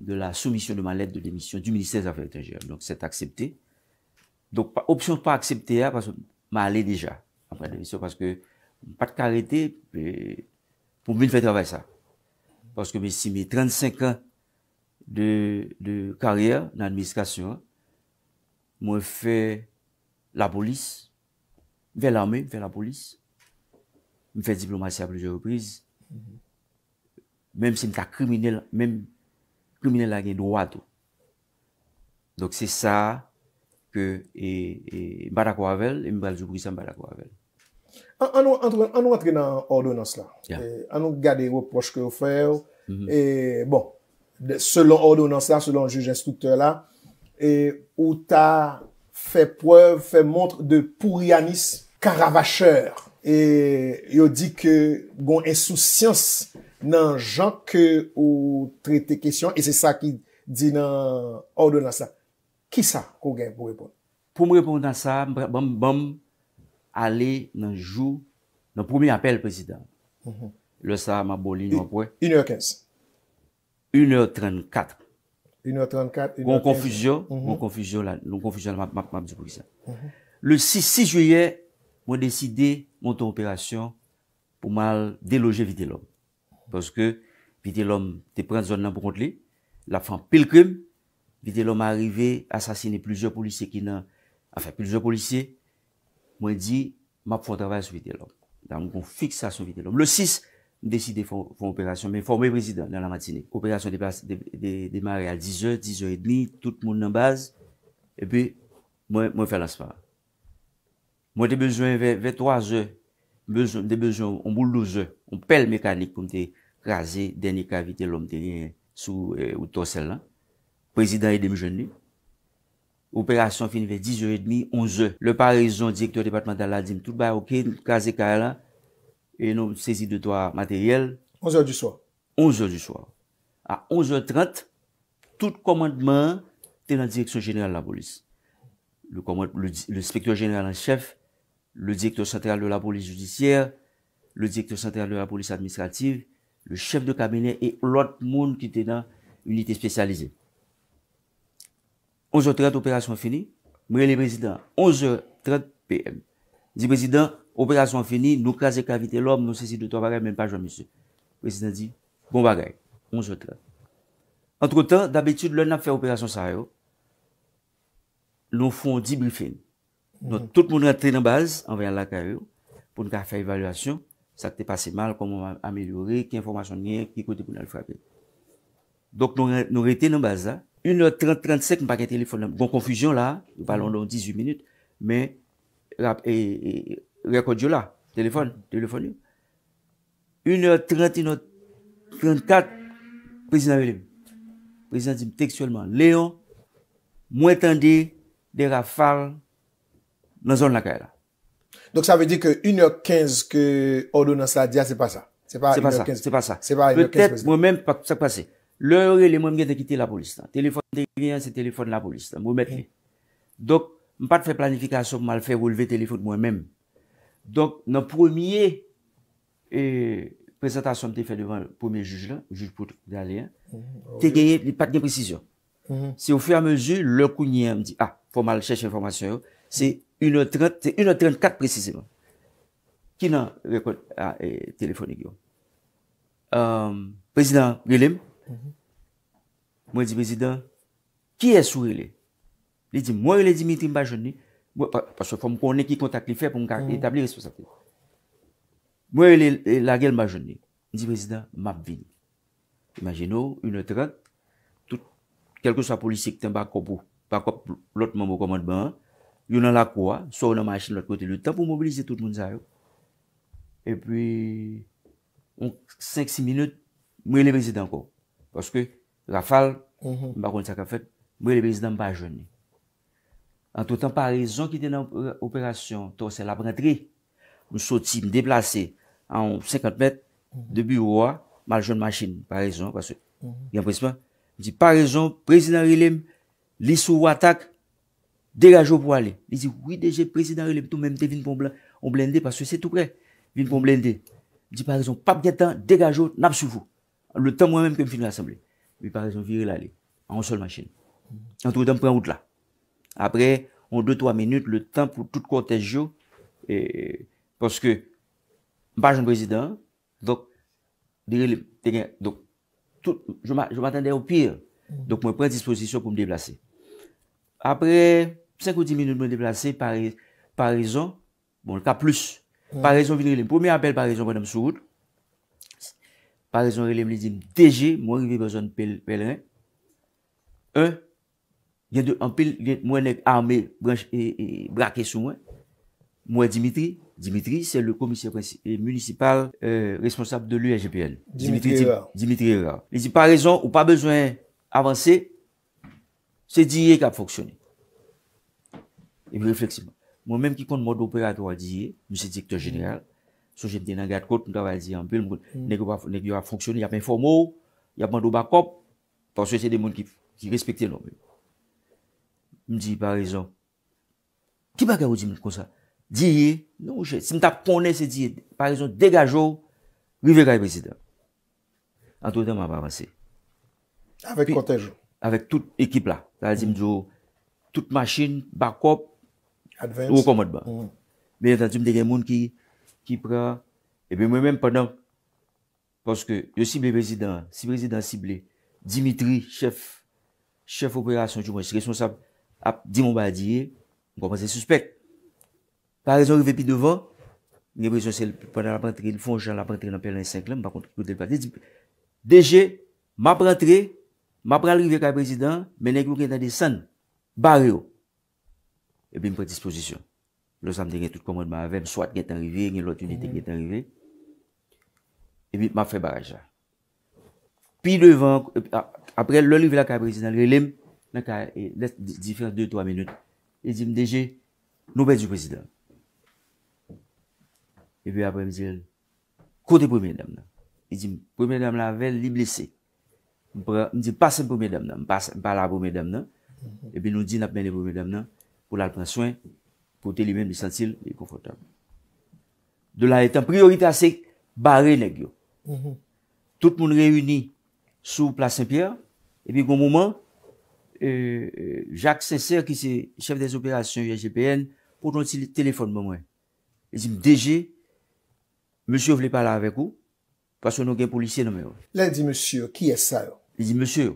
de la soumission de ma lette de démission du Ministère des Affaires étrangères. Donc, c'est accepté. Donc, option de pas accepter, parce que ma allé déjà après démission, parce que patre karité, pou mwen fè travail sa. Parce que mes 35 ans de karrière nan administration, mwen fè la polis, mwen fè l'armée, mwen fè la polis, mwen fè diplomatie apres le jeu reprise, mwen mm-hmm. mèm sè mè ta kriminelle, mèm ploumine la gen nou atou. Donc, c'est ça que Barako Avel et Mbal Joukousan Barako Avel. An nou atre nan Ordonans la? An nou gade ou proche kè ou fè ou? Mhm. Bon, selon Ordonans la, selon juge instrukteur la, ou ta fè preuve, fè montre de Pourianis karavacheur. E yo di kè goun en sou sians nan jank ou trete kesyon e se sa ki di nan orde nan sa. Ki sa kou gen pou repon? Pou mwen repon nan sa, mbam mbam ale nan jou nan pouni apel prezident. Mhm. Le sa maboli nou apwe. 1h15? 1h34. 1h34, 1h15. Gon konfusyon, mhm. gon konfusyon la, lon konfusyon la map map di pou ki sa. Mhm. Le 6 juye, mwen deside moun ton operasyon pou mal deloje vide lom. poske vide l'om te pren zon nan pou kont li, la pou fan pil krim, vide l'om a arrive, asasine plouze polisye ki nan, anfa plouze polisye, mwen di, map foun travay sou vide l'om, dan mwen kon fik sa sou vide l'om. Le 6, mwen deside foun operasyon, mwen foun mwen prezident nan la matine, operasyon demare al 10 o, 10 o et dni, tout moun nan baz, e pi, mwen fè l'anspare. Mwen te bejwen ve 3 o, de bejwen moun moun 2 o, mwen pel mekanik, mwen te, kaze deni kavite lom tenye sou ou tosel la. Prezident e demi jenni. Operasyon finive 10.30, 11.00. Le paraison direktor departemental la dim tout ba ok, kaze kare la, e nou sezi de doa materyel. 11.00 du soya. 11.00 du soya. A 11.30, tout komandman tenan direksyon jeneral la polis. Le spektre jeneral en chef, le direktor sentral de la polis judisyer, le direktor sentral de la polis administrativ, Le chef de cabinet et l'autre monde qui était dans l'unité spécialisée. 11h30, opération finie. Mouye le président, 11h30 pm. Di président, opération finie, nou kaze kavite l'homme, nou se si de toi bagay, men pa Jean-Monsieur. Le président di, bon bagay, 11h30. Entre-temps, d'habitude, l'un n'a fait opération sérieux. Nou fons 10 briefings. Mhm. Tout le monde a entré dans base, en voyant la carrière, pour nous faire l'évaluation. Sa te pase mal, koman ameliori, ki informasyon nye, ki kote pou nal frape. Dok nou rete nan baza, 1h30-1h35, nou pa gen telefon nan, gon konfijon la, valon don 18 minute, men rekodi yo la, telefon, telefon ni. 1h30-1h34, prezident zim, prezident zim, teksyon man, Leon mwen tendi de rafal nan zon lakay la. Donc, ça veut dire que 1h15 que Ordo Nansadia, ah, c'est pas ça. C'est pas ça. C'est pas 1h15. Peut-être moi-même, ça passe. L'heureux, les moi-mènes, j'ai quitté la police. Telephone, j'ai quitté la police. Mou m'ai fait. Donc, m'a pas fait planification pour m'a le faire relever le téléphone moi-même. Donc, mon premier euh, présentation que j'ai fait devant le premier juge là, juge pour d'ailleurs, c'est qu'il mhm. n'y a pas de précision. Mhm. Si au fur et à mesure, le coup n'y est, m'a dit, ah, faut m'a le chercher l'information. C'est 1h30, c'est 1h34 précisément. Kina rekonte a telefoni gyo. Prezident Grelim, mwen di prezident, ki esou rele? Mwen rele Dimitri mba jenni, paswa fòm konen ki kontak li fè, pou mwen kak etabli responsa pou. Mwen rele lage l mba jenni, di prezident, mab vini. Imagino, 1h30, kelke sa polisik ten bakop lotman mbo komand bè an, yon nan lakwa, sou nan machin lakwote, loutan pou mobilize tout moun zayou. E pwi, 5-6 minute, mwen le prezidanko. Paske, rafal, mwen le prezidanko pa jouni. Antwotan pa rezon ki te nan operasyon, ton se labretri, mwen soti mwen deplase, an 50 met, debi wwa, mal jouni machin, pa rezon, paske, yon presman, di pa rezon, prezidanko ilen, lisou wwa tak, Dega jo pou ale. Disi, woui deje, prezident, mèm te vin pou mblende, parce se tout prè. Vin pou mblende. Disi, parizon, pap gen tan, dega jo, nap soufou. Le tan mwen mèm kem fin l'assemble. Disi, parizon, viril ale. An sol machine. Antre tan, pran wout la. Apre, an 2-3 minute, le tan pou tout konten jo, parce ke, mba joun prezident, dok, diril, te gen, dok, tout, jou m'atende au pire. Dok, mwen prez dispozisyon pou mdeblase. Apre, 5 ou 10 minout mwen deplase par rezon, bon lka plus, par rezon vin relem. Poumi apel par rezon bonan msoukout, par rezon relem li din DG, mwen rivi bezon pelren. Un, gen de anpil, gen mwen ek arme brake sou mwen, mwen Dimitri, Dimitri se le komisyen euh, municipal euh, responsable de l'UGPL. Dimitri Erra. Dimitri Erra. Li din par rezon ou pa bezwen avanse, se diye kap foksyonye. E pi refleksiman. Mwen menm ki kont mod operato al diye, mwen se diktor jeneral, sou jemde nan gade kote, mwen kava al diye anpil, mwen kon, nek yo a fonksyon, yap informo, yap mando bakop, tan se se de moun ki respekte loun. Mwen diye parizan, ki baka yo diye mwen konsa? Diye, si mwen ta ponen se diye, parizan, degajo, rivek ay prezident. Antwote mwen ap avansi. Avèk kontaj. Avèk tout ekip la. Oh, tout machin, bakop, Ou komot ban. Mm. Ben yon tatoum de gen moun ki pra. E ben mwen menm panan. Poske yo si be prezidant. Si prezidant sible. Dimitri, chef. Chef operasyon. Se resons ap di moun ba diye. Mwen koman se suspect. Par rezon rive pi devan. Nye prezons se panan la pretre. Fonj jan la pretre nan pelan 5 lem. Deje, ma pretre. Ma pral rive ka prezidant. Menen kou kwen tade san. Baryo. Epi m pre disposisyon. Lo samde gen tout komod ma avem, swat gen ten rive, gen lot uniten gen ten rive. Epi ma fwe baraja. Pi devan, apre lòl yon vila kwa prezident, re lem, lèk di fwe 2-3 minut, e di m deje, nou bè di prezident. Epi apre m dire, kote pou mè dam nan. E di m, pou mè dam la ve, li blese. M di, pasen pou mè dam nan. M pasen, pala pou mè dam nan. Epi nou di nap mè de pou mè dam nan. pou l'alpenswen, pou te li men li sentil li konfortab. De la etan priorita se, ba re neg yo. Mhm. Tout moun reuni sou Plas Saint-Pierre, epi kon mouman, Jacques Saint-Serre ki se chef des operasyon yon GPN, poton si lè telefon moun mwen. El di, DG, monsi yo vle pala avek ou, pason nou gen polisye nan mè yo. Oh. Lè di monsi yo, ki es sa yo? Oh? El di, monsi yo,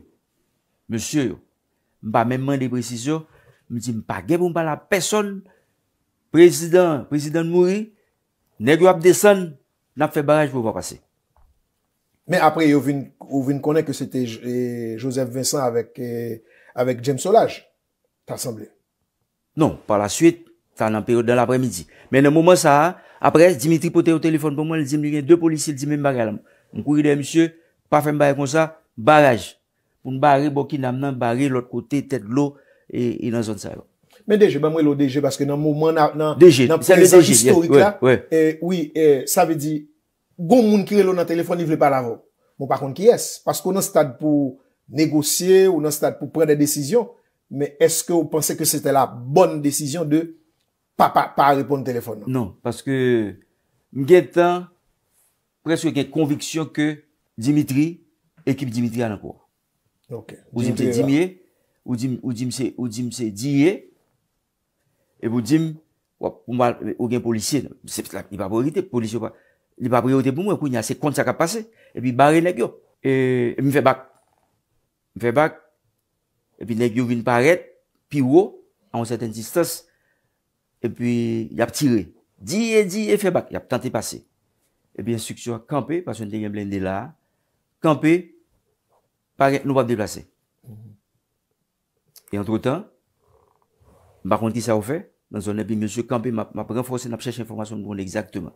monsi yo, mba menman de presisyon, mi di mpa ge pou mpa la peson, prezident, prezident mouri, neg wap desan, nap fe baraj pou wap pase. Men apre, yo vin konen ke se te Joseph Vincent avek eh, James Solage ta asemble. Non, pa la suite, ta nan periode dan apre midi. Men nan mouman sa, apre, Dimitri pote ou telefon pou mwen, li di mne gen de polisi, li di mme baraj, mkouri de msye, pa fe mbaraj kon sa, baraj. Un baraj, bo ki nam nan baraj lot kote, tet lo baraj. E, e nan zon sa yon Mè deje, mè mwen lò deje Paske nan moun mwen nan Deje, sa mè deje Nan presejistorik la E oui, e eh, sa ve di Gon moun kire lò nan telefon Nivle pa la vò Mwen pa kont ki yes Paske ou nan stad pou Negosye Ou nan stad pou pren de desisyon Mè eske ou pense ke se te la Bonne desisyon de Pa, pa, pa repon telefon Non, paske Mwen gen tan Preske gen konviksyon ke Dimitri Ekip Dimitri a nan kou Ok Ou Dimitri Dimiye ou di mse diye, ep ou di m, wap, pou mwal, ou gen policye, sep la, ni pa priorite, ni pa priorite pou mwe, pou ni ase kont sa ka pase, epi bare legyo, epi e mfe bak, epi legyo vin paret, pi wou, an ou seten distos, epi yap tire, diye, diye, fe bak, yap tante pase, epi instruksyon kampe, kampi, pare, nou pa deplase, Et entre temps, m'a conti sa oufè, m'a zonèpi monsi Kampi m'a prenforse n'ap chèche informasyon goun l'exaktman.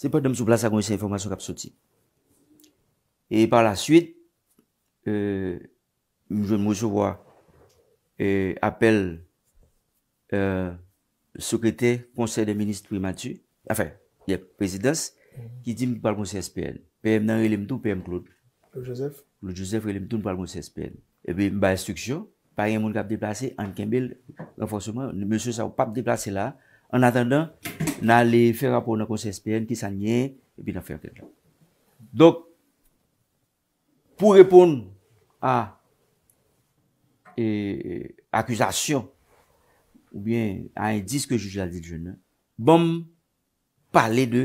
Se pote msou plase a goun chèche informasyon kapsoti. Et par la suite, m'jou euh, monsi wwa euh, apel euh, sekretè konsey de ministre primatü, afe, yep, prezidens, ki di m'pal monsi SPN. PM nan el mtou, PM klout. Le Joseph? Le Joseph el mtou mpal monsi SPN. E bi mba instruksyon, Pari moun kap deplase, an kembel, reforseman, monsi sa ou pap deplase la, an atendan, nan le ferra pou nan konsespen, ki sa nye, bi nan ferra kembel. Dok, pou repoun a akuzasyon, ou bien a indiske jujil al di jen, bom pale de,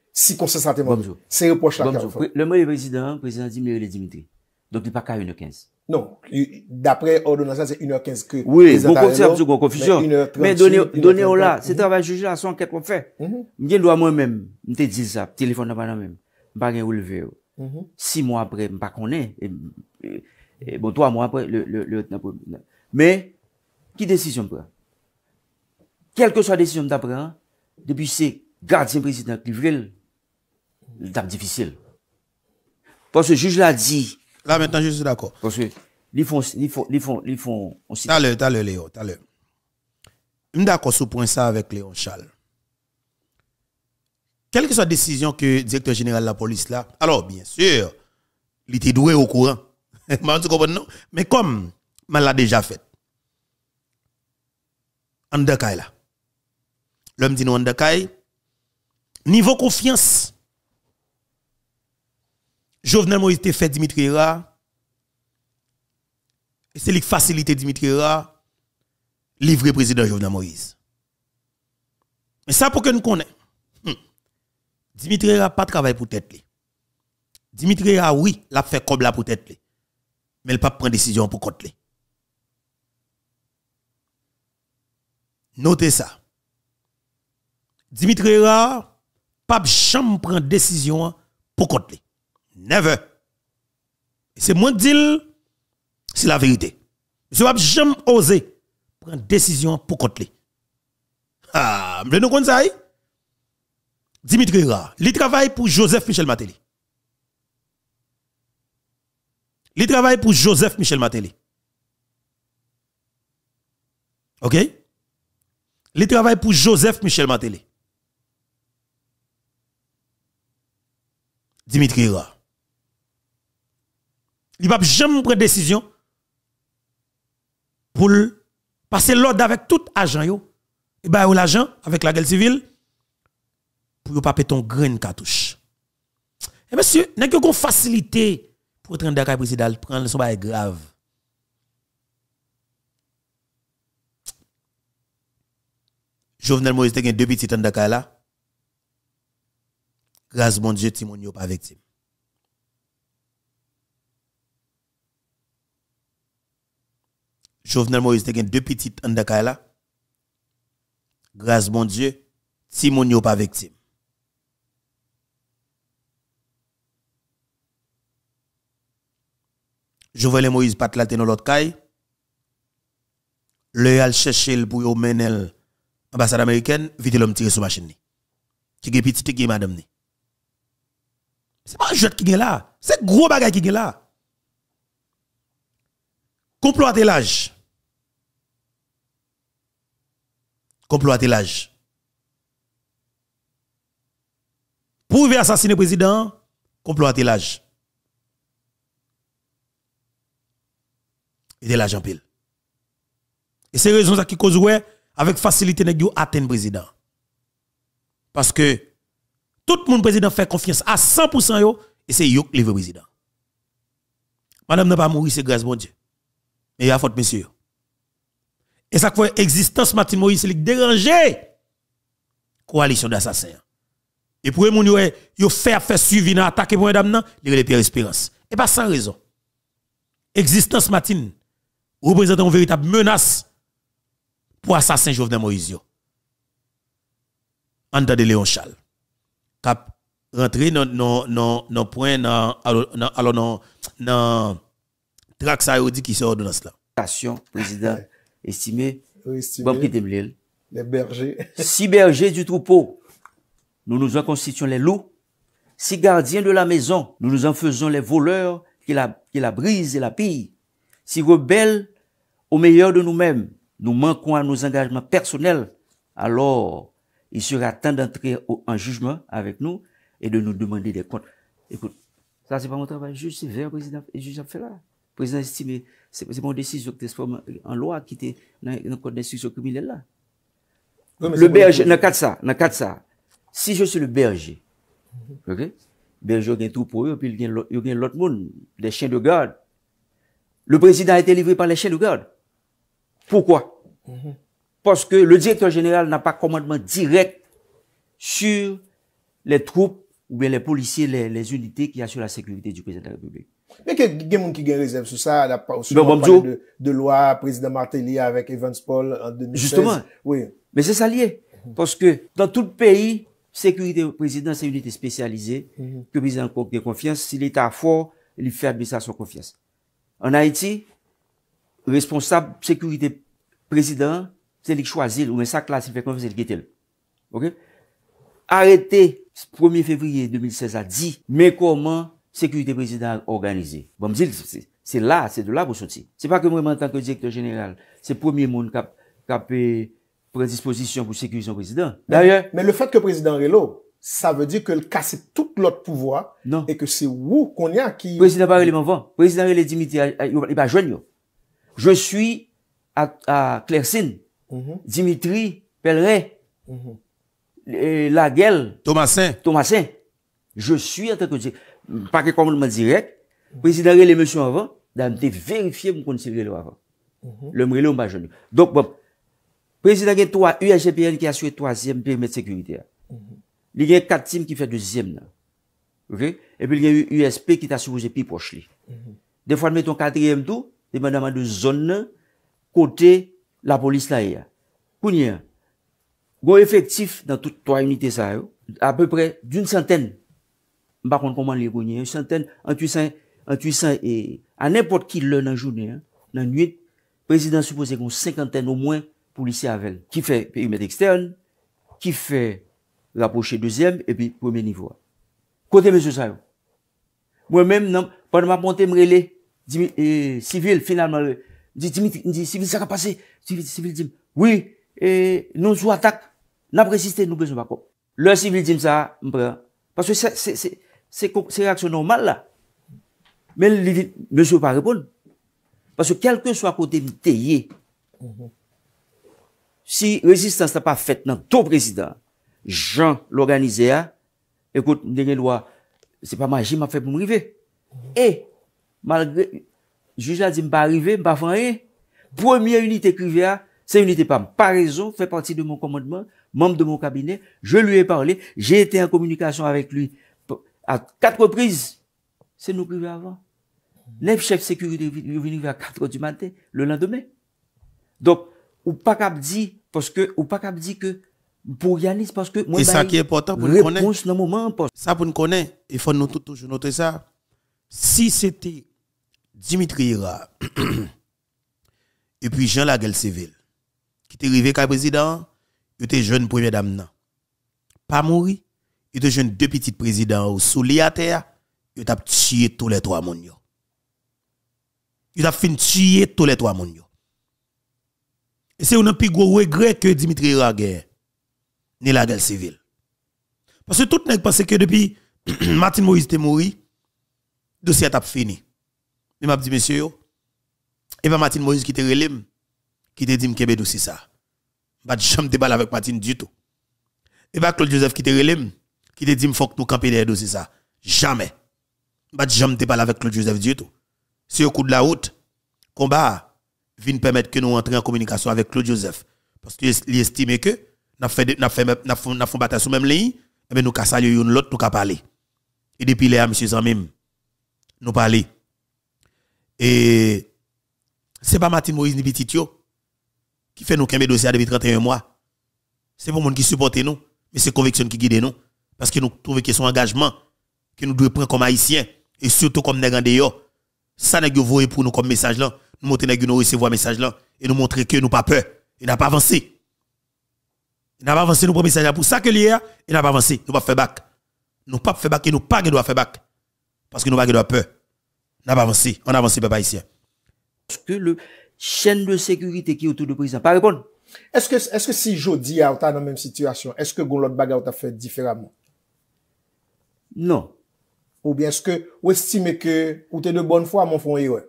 Si konsesantement, se reproche la kèpe fè. Le moye prezident, prezident Dimirele Dimitri. Donk di pa kè 1h15. Non, d'apre ordonansyan, se 1h15 kè. Oui, mou kon se ap sou kon konfisyon. Mè donè ou la, se travèl jujil an son kèp kon fè. Mwen gen do a mwen mèm, mwen te dizi sa, mwen telefon nan pa nan mèm, mwen pa gen ou lè vè ou. 6 mwen apre, mwen pa konè, mwen 3 mwen apre, le hèt nan po. Mè, ki desisyon mwen prè? Kèlke so a desisyon mwen prè, depi se gardien pre l'étape difficile. Parce que le juge l'a dit. Là, maintenant, je suis d'accord. Parce que, ils font, ils font, ils font, ils font, aussi. T'as le, t'as le, Léo, t'as le. Je suis d'accord sur point ça avec Léon Charles. Quelle que soit la décision que le directeur général de la police là, alors bien sûr, il était doué au courant. [laughs] Mais comme, mal l'a déjà fait. andakai là. L'homme dit nous andakai niveau confiance, Jovenel Moïse te fait Dimitri Ra. C'est lui facilité Dimitri Ra. Livrer président Jovenel Moïse. Mais ça pour que nous connaissons. Hmm. Dimitri Ra pas travail pour tête. Dimitri Ra, oui, l'a fait comme la pour tête. Mais il pas prendre décision pour compte. Notez ça. Dimitri Ra, pas jamais prendre décision pour compte. Never. C'est mon deal, c'est la vérité. Je n'ai jamais osé prendre une décision pour contre Ah, je nous conseille. Eh? Dimitri Ra, il travaille pour Joseph Michel Matéli. Il travaille pour Joseph Michel Matéli. OK? Il travaille pour Joseph Michel Matéli. Dimitri Ra. Il ne va jamais prendre décision pour passer l'ordre avec tout agent. Yo. Et eh pas ben, l'agent, avec la guerre civile, pour ne pas péter ton grain cartouche. Et eh, monsieur, pas qu'on facilité pour être un président, prendre son bail grave. Jovenel Moïse a deux petits en là. Grâce à mon Dieu, Timon n'est pas victime. Jovenel Moïse a deux petites en là. Grâce mon Dieu, Timon n'est pas victime. Jovenel Moïse pas la dans l'autre caille. Le al le pour menel l'ambassade américaine, vite l'homme tiré sur machine Qui est petit qui madame ni. C'est pas un jeu qui est là, c'est gros bagage qui est là. Comploiter l'âge. tel l'âge. Pour assassiner le président, comploiter l'âge. Et de l'âge en pile. Et c'est raison ça qui cause ouais, avec facilité nèg yo président. Parce que tout le monde président fait confiance à 100% yo et c'est yo qui le président. Madame n'a pas mourir, c'est grâce bon Dieu. Et a faute, monsieur. Et ça fait existence Martin Moïse, il dérange coalition d'assassins. Et pour les gens qui ont fait suivi dans attaque pour madame dames, il les Pierre Espérance. Et pas sans raison. Existence Martin représente une véritable menace pour l'assassin Jovenel Moïse. Entendez Léon Charles. Cap rentrer dans non non non point dans c'est ça qui qui cela. la. président bon Les bergers. Si bergers du troupeau, nous nous en constituons les loups. Si gardiens de la maison, nous nous en faisons les voleurs qui la, qui la brisent et la pillent. Si rebelles au meilleur de nous-mêmes, nous manquons à nos engagements personnels, alors il sera temps d'entrer en jugement avec nous et de nous demander des comptes. Écoute, ça c'est pas mon travail, juste c'est vrai, président, et juge, fait là. Prezident Estime, se moun desi, jok te sforman an lwa ki te nan kode desi jok koumi lè la. Le berge, nan kat sa, nan kat sa, si jòsè le berge, berge yon gen troupe ou, yon gen lot moun, le chen de garde, le prezident a te livri par le chen de garde. Poukwa? Mm-hmm. Poske le direktor general nan pa komandman direk sur le troupe ou bien le policier, les unités qui assure la sécurité du prezident de la République. Mè ke gen moun ki gen rezèv sou sa? Mè mwen mzou? De lwa, prezident Martelly avèk Evans Paul an 2016. Justèman, mè se sa liè. Pòske, dan tout peyi, sekurite prezident se yonite spesyalize ke bize an konke konfians. Si l'Etat fò, li fè admisa son konfians. An Haiti, responsab sekurite prezident se li chwazil, ou mè sa klasi fè konfisen li getel. Arète, 1è fevriye 2016 a di, mè konman Sekurite prezidant organize. Bon m'dil, se la, se de la pou soti. Se pa ke mwen tanke direktor general, se premier moun kap prezisposisyon pou sekurisyon prezidant. D'ailleurs... Men le fat ke prezidant Reylo, sa ve di ke kase tout l'ot pouvoi, non. e ke se wou kon ya ki... Prezidant Reylo, m'envan. Prezidant Reylo, Dimitri, yon pa jwen yo. Je suis a Klersin, mhm. Dimitri, Pelre, mhm. Lagel, Thomasin, je suis an tanke direktor general. Parke komounman direk, prezidarye le monsyon avan, dan mte verifiye moun konsevye le avan. Le mreli ou mba jouni. Dok, bon, prezidarye to a UHPN ki aswe toasyem, permit sekurite a. Li gen kat tim ki fe dozyem nan. Ok? Epi li gen UUSP ki ta soumouje pi poch li. De fwa mwen ton katriyem tou, de mwen nanman do zon nan, kote la polis la e a. Kouni a? Gon efektif, nan tout toa unité sa yo, a peu pre d'une santèn Mpa kon koman li gwenye, yon centen, an tuysan, an tuysan, e, an nèpot ki lè nan jounè, nan nwit, prezident supposè kon 50en ou mwen polisè avèl. Ki fè, pe yon mèd ekstern, ki fè, rapoche deuxième, e pi pwèmè nivou. Kote mèzou sa yon. Mwen mèm nan, pwèmè mèponte mrele, civil, finalman, civil sèk apase, civil dim, wè, nou sou atak, nan preziste, nou bèzou mpa kon. Lè civil dim sa, mpre, paswe sè, sè, sè, Se reaksyon nomal la, men li li, me sou pa repon, pasou kelke sou a kote mi teye, si rezistan sa pa fet nan ton prezident, jan l'organize a, ekout, mdenye lwa, se pa maji, ma fe pou mrive, e, malgre, juj la di mba rive, mba fany, premier unit e krive a, se unit e pa, pa rezo, fe parti de mon komodman, mamb de mon kabine, je luy e parle, je ete en komunikasyon avek luy, à quatre reprises, c'est nous qui privé avant. Les chefs sécurité venu vers 4 heures du matin, le lendemain. Donc, ou pas cap dit, parce que, ou pas cap que, pour Yanis, parce que, moi, Et bah, ça qui est important pour nous connaître. Ça pour nous connaître, il faut nous toujours noter ça. Si c'était Dimitri Hira [clears throat] et puis Jean laguel Seville qui était arrivé comme président, il était jeune première dame, Pas mourir il te jeune deux petits présidents au les à terre, il a tué tous les trois mondes Il a fini tuer tous les trois mondes Et c'est un e plus gros regret que Dimitri Raguer ni la guerre civile. Parce que tout monde pensait que depuis [clears throat] Martin Moïse était mort, dossier est fini. Mais m'a dit monsieur et Martin Moïse qui te relève qui te dit que dossier ça. Pas jamais débat avec Martin du tout. Et Claude Joseph qui était relève il te dit qu'il faut que nous camper derrière dossier ça. Jamais. Je bah, jamais parler avec Claude Joseph du tout. C'est au coup de la route, combat vient permettre que nous entrions en communication avec Claude Joseph. Parce qu'il estime que nous avons fait bataille sur même ligne, et eh ben, nous avons salué l'autre, nous avons parlé. Et depuis là, M. Zamim, nous parler. Et ce n'est pas Martin Moïse ni qui fait nous qu'un dossier depuis 31 mois. C'est pour le monde qui supporte nous, mais c'est conviction qui guide nous. Parce que nous trouvons que son engagement que nous devons prendre comme haïtiens et surtout comme nèg en Ça nèg voué pour nous comme message là, nous montrer nèg nous message là et nous montrer que nous pas peur Il n'a pas avancé. Il n'a pas avancé nous pour message là pour ça que l'IA, il n'a pas avancé, nous pas fait back. Nous pas fait back et nous pas doit faire bac. Parce que nous pas doit peur. N'a pas avancé, on avance pas haïtien. ce que le chaîne de sécurité qui est autour de président pas répondre. Est-ce que est-ce que si Jody a dans la même situation, est-ce que Goulot Baga a fait différemment Non. Ou bien se ke ou estime ke ou te de bon fwa moun fon yowe.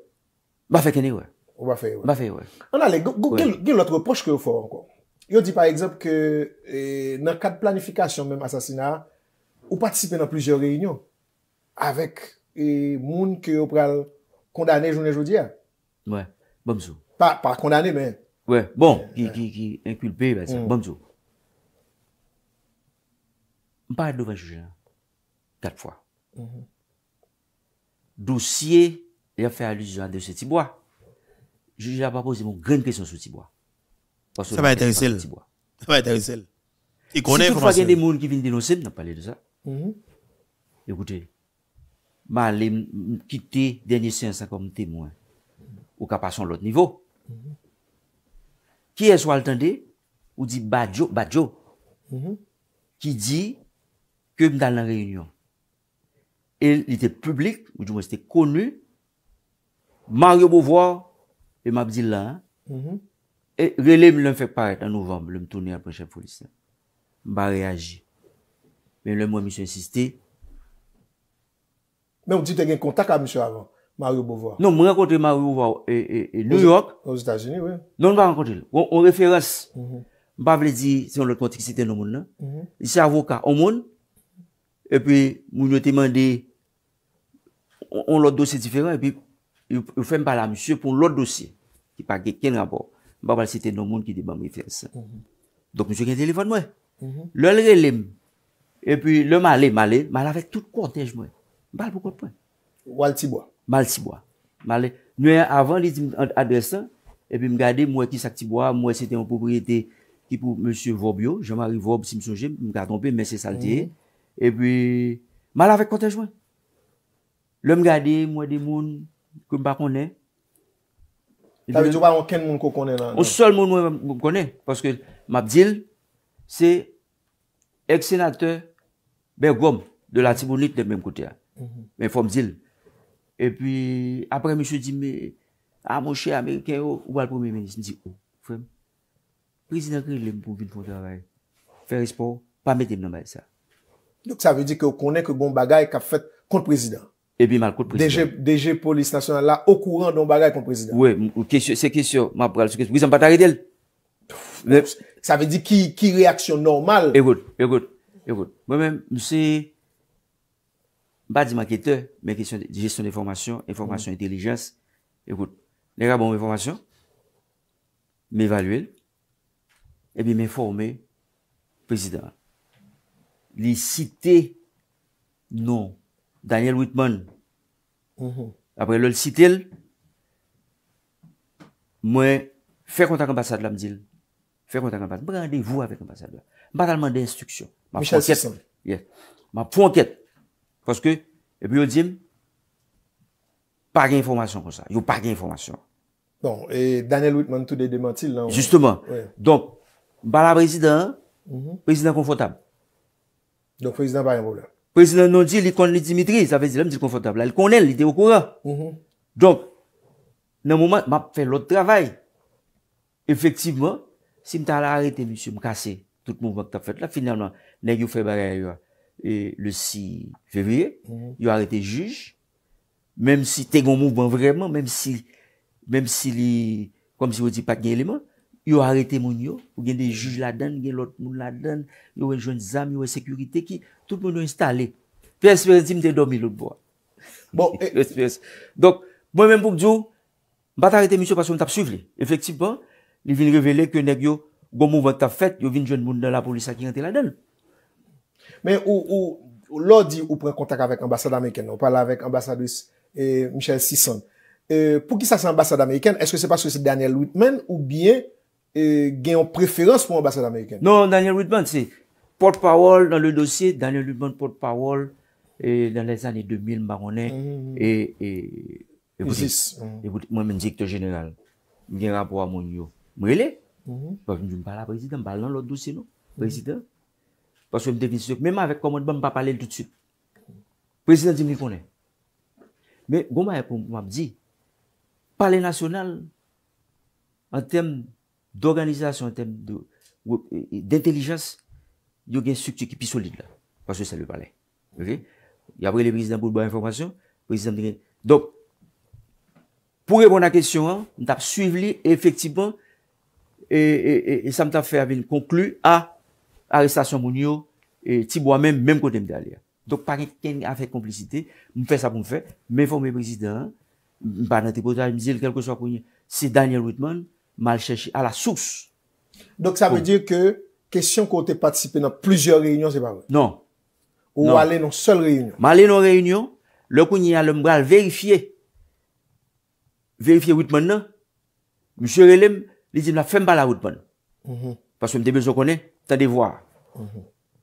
Ba fe kene yowe. Ou ba fe yowe. Ba fe yowe. Anale, gen loutre poch ke ou fon. Yo di par exemple ke e, nan kat planifikasyon menm asasina ou patisipe nan plijer reynyon avek e, moun ke ou pral kondane jounen joudia. Mwen. Bom sou. Par kondane men. Mwen. Bon. Eh, ki eh. inkulpe. Mm. Bom sou. Mwen pa et dovan juje. Mwen. quatre fois. Mhm. Dossier, il a fait allusion à de ce Tibois. Je n'ai pas posé mon grande question sur Tibois. Ça va être intéresser. Ça va sel. Il connaît si toutefois, il y a des gens qui viennent dénoncer, on a parlé de ça. Mhm. Écoutez, -hmm. Écoutez, mal quitter dernier séance comme témoin, ou qu'à passer à l'autre niveau. Mhm. Qui est-ce qu'on attendait Ou dit Badjo, Badjo, qui dit que dans la réunion, E li te publik, ou di wè ste konu. Mario Bovoir, e m ap di la, e mm-hmm. relem lèm fèk paret an novembe, lèm touni ap chè polisè. M ba reagi. M lèm wè m iso insisti. Mè m di te gen kontak a m iso avant, Mario Bovoir. Non, m wèk konti Mario Bovoir e New York. Non, m wèk konti lè. M wèk konti lè. M wèk konti lè. M bav lè di, si yon lè konti kisiten an moun. Il se avoka an moun. E pi m wèk te mandi, On lot dosye diferent, epi yon fèm pala msye pou lot dosye, ki pa gen ken rapor. Mpa pal se te nou moun ki de bambi bon, fèm mm-hmm. sa. Donk msye gen telefon mm-hmm. mwen. Lè lè lèm, epi lè malè, malè, malè vek tout kontèj mwen. Mal pou kote pwen. Ou al tibwa? Mal tibwa. Malè. Nou yon avan li di adresan, epi m gade mwen ki sak tibwa, mwen se te yon popriyete ki pou msye Vobio, jè m ari Vob si m sonje, m gade m pe mè se salteye, epi malè vek kontèj mwen. Lèm gade mwen de moun kou mba konè. Tavè djou wè an ken moun kou konè nan? An sol moun mwen mwen konè. Paske mabdil, se eksenate mwen gom de la Timounite lèm mwen kote a. Mwen mhm. fòmdil. E pwi apre mwen se di mwen a mwen chè amè, oh, kè ou wè l'proumè menis. Ndi ou, fèm. Prezident kou mwen lèm pou vin fòmdè wè. Fè respon, pwamè tem nan mwen sa. Nouk sa vè di kè ou konè kou gom bagay kè ap fèt kont prezident. e bi malkout prezident. Deje poli stasyonan la, okouran non bagay kon prezident. Ouè, se kisyon, mab pral se kisyon, wisan patare del. Sa ve di ki reaksyon normal. Ekout, ekout, ekout. Mwen men, nou se, ba di man kete, men kisyon di gestyon de formasyon, informasyon intelijans, ekout, ne rabon mwen formasyon, mè evaluel, e bi mè formé, prezident. Li site, non, non, Daniel Whitman, mm-hmm. apre lò l sitil, mwen fè kontak an basad la mdil, fè kontak an basad, brande vou apè kontak an basad la, batalman de instruksyon, ma fonket, foske, e bi yon dim, pa gen informasyon kon sa, yon pa gen informasyon. Bon, e Daniel Whitman tout dey demantil nan? Justeman, donk, bala prezident, prezident konfotab. Donk prezident bayan vobler. Prezident non di, li kon li Dimitri. Sa vezi, la mi di konfotable. La li kon el, li de ou kouran. Mhm. Donk, nan mouman, map fe lout travay. Efektivman, si mta la arete, moum kase, tout mouman ki ta fete la. Finalman, ne yon febarye yo, le 6 febriye, mhm. yo arete juj. Mem si te yon mouman vreman, mem si li, kom si wou di pat gen eleman, yo arete moun yo, ou gen de juj la den, gen lout moun la den, yo wè joun zam, yo wè sekurite ki... pou nou installe. Pe espérense di mdè do mi lout bo. Bon, [laughs] eh, Dok, mwen men pouk djou, bat arrete misyo pasyon tap suiv li. Efektifman, li vin revele ke nek yo gomou bon vant tap fet, yo vin joun moun dè la polisa ki yon te la den. Men, ou lò di ou pren kontak avèk ambassade Ameriken, ou pala avèk ambassade eh, Michel Sisson, eh, pou ki sa sa ambassade Ameriken, eske se pas se Daniel Whitman ou biye gen yon preferans pou ambassade Ameriken? Non, Daniel Whitman, si. Port-parole nan le dosye, dan le lupman port-parole, nan les ane 2000, mba konen, mwen diktor general, mwen rapor a mwen yo, mwen ele, mwen balan lout dosye nou, mwen definisye, mwen pa pale lout tout süt, prezident dik mwen bon, konen, mwen ap di, pale nasyonal, an tem d'organizasyon, an tem euh, d'intelijans, yo gen struktur ki pisolide la. Paswe sa le pale. Y apre le prezident pou bwa informasyon, prezident di gen. Dok, pou repona kesyon an, mtape suive li, efektivman, e samtape fè aven konklu a arrestasyon moun yo e tibwa men menm kote mde alè. Dok pari ken yon a fè komplicite, mwen fè sa pou mwen fè, mwen fò mwen prezident, mwen pa nan te potal, mwen zil kel kon so apoyen, se Daniel Whitman mal chèche a la sous. Dok sa mwen bon. dir ke... Kèsyon kon te patisipe nan plüzyon reynyon se ba wè? Non. Ou alè nan sèl reynyon? Ma alè nan reynyon, lò kounye alèm bral verifiye. Verifiye wè tman nan. Mwè sèl reylem, lè di m la fèm bala wè tman. Pas wè m te bezò konè, tè de vwa.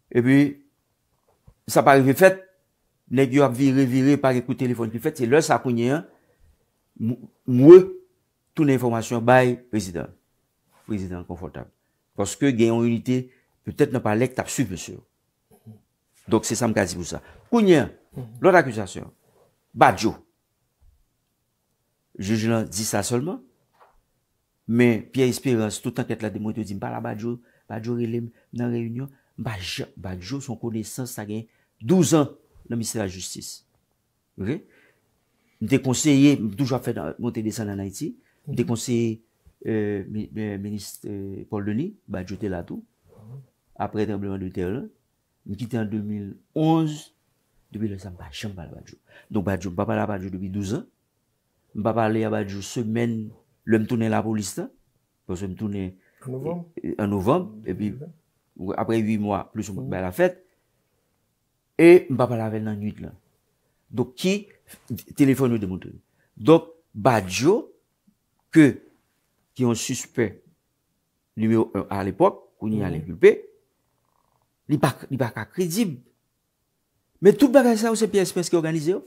E pwè, sa pari vè fèt, nek yò ap virè virè pari kou telefon ki fèt, se lò sa kounye an, mwè tou nan informasyon bay prezident. Prezident konfortab. Koske gen yon unité, pepète nan pa lek ta psif, monsir. Dok se sa mkazi pou sa. Kounyen, lor akusasyon, Bajou. Jejou nan di sa solman, men, piye espirans, tout an ket la demouite di, mpala Bajou, Bajou relèm nan reyon, Bajou, son koneysans, sa gen 12 an nan minister la justice. Ok? Mte konseye, mte konseye, E, ministre eh, Paul Denis, Badjou Teladou, apre tembleman de Teladou, m kita en 2011, debi lè san pa chan pa la Badjou. Don Badjou, pa pala Badjou debi 12 an, m pa pale a Badjou semen, lè m toune la polista, lè m toune en novem, apre 8 mwa, plus m mm. pa la fèt, e m pa pala ven nan 8 lè. Don ki, telefon nou de moun tou. Don Badjou, ke, ki yon suspe lume mm. ou a l'epop, kouni a l'engroupe, li bak akredib. Me tout bagay sa ou se P.S.P.S. ki organize yo?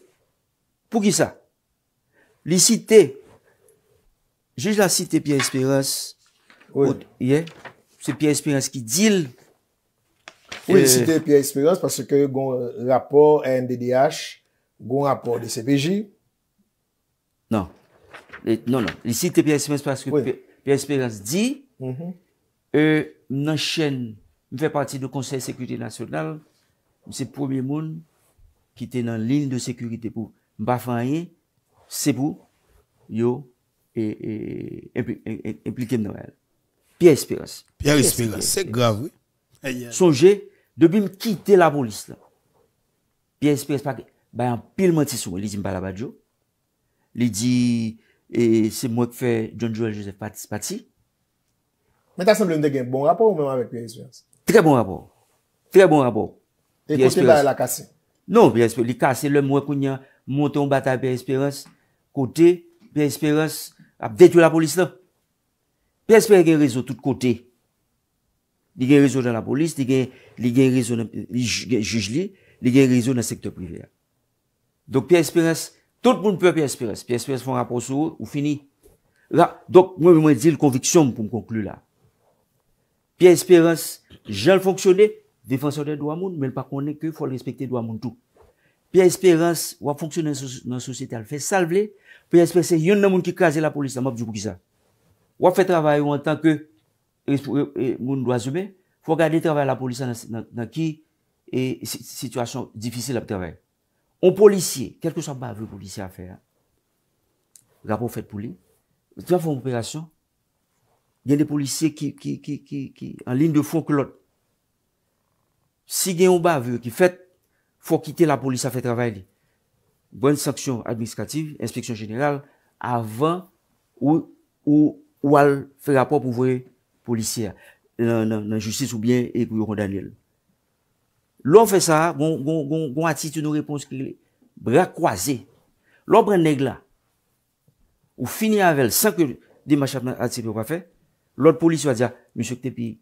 Pou ki sa? Li site, jèj la site P.S.P.S. ou, ye, se P.S.P.S. ki dil. Ou li site P.S.P.S. parce ke yon rapor NDDH, yon rapor de CPJ? Nan. Nan. Non, non. Li si te Pierre Espérance paske Pierre Espérance di mm-hmm. e euh, nan chen mi fè parti do konsey sekwite nasyonal mse pou mi moun ki te nan lin de sekwite pou mba fanyen sepou yo e implikem nan wè. Pierre Espérance. Pierre Espérance. Se grav, oui. Sonje dobi m ki te la bon liste. Pierre Espérance bayan pil menti sou li di mbala badjo li di pi E se mwè k fè John Joel Joseph Patsy. Mwen ta se mwen de gen bon rapor ou mwen mwen vek P.S.P.R.S.? Trè bon rapor. Trè bon rapor. E pou se la kase? Non, P.S.P.R.S. Li kase lè mwen koun ya mwè te mbata P.S.P.R.S. Kote, P.S.P.R.S. Abde twe la polis la. P.S.P.R.S. gen rezo tout kote. Li gen rezo nan la polis. Li gen rezo nan juj li. Li gen rezo nan sektor privè. Donk P.S.P.R.S. Tout moun pwe P.S.P.R.S. P.S.P.R.S. fwen rapport sou ou fini. Dok mwen mwen di l konviksyon pou m konklou la. P.S.P.R.S. jen l fonksyonè, defansyonè dwa moun, mwen pa konè ke fwen l respekte dwa moun tou. P.S.P.R.S. wap fonksyonè nan sosyete al fè salvele, P.S.P.R.S. yon nan moun ki kaze la polisa, moun djou pou ki sa. Wap fè travay ou an tanke moun dwa zume, fwen gade travay la polisa nan ki e sitwasyon difisil ap travay. On polisye, ket ke sa ba vre polisye a fè a? Rapport fè pou li. Ti an fè ou operasyon? Yen de polisye ki an lin de fon klot. Si gen yon ba vre ki fè, fò kite la polisye a fè travè li. Bon sanksyon administrativ, inspeksyon jeneral, avan ou al fè rapport pou vre polisye a. Nan justice ou bien ekou yon rondanil. Lò fè sa, goun atit yon nou repons ki lè, brè kwa zè. Lò brè neg la, ou fini avèl, 5 dimachat nan atit pou pa fè, lòd polis wadja, mè chok te pi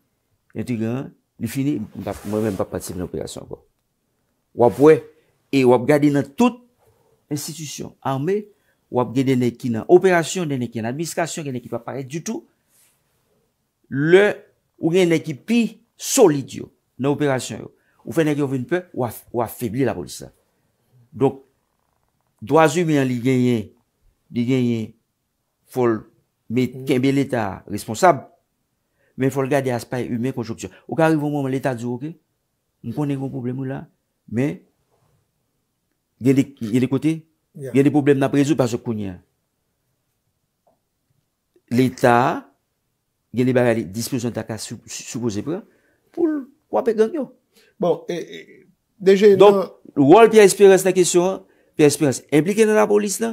yon tigran, ni fini, mè mè mè pa pati nan operasyon wò. Wap wè, e wap gadi nan tout institisyon armè, wap gè dene ki nan operasyon, dene ki nan admiskasyon, dene ki pa paret du tout, lè ou gen ne ki pi solid yo nan operasyon yo. Ou fè nèk yo fè n'pe, ou a fèbli la polisa. Dok, dwa zi mè yon li genyen, li genyen, fòl mè kèmbe l'Etat responsab, mè fòl gè di aspa yon mè konjoksyon. Ou ka rivou mè mè l'Etat zi ouke, mè konen yon problem ou la, mè, gen de kote, gen de problem nan prezou pa se konyen. L'Etat, gen de baga li dispè son takas soupo zè pre, pou l'wapè gen yo. Bon, e, e, dèjè... Don, wòl pi espérense la kèsyon, pi espérense implikè nan la polis la,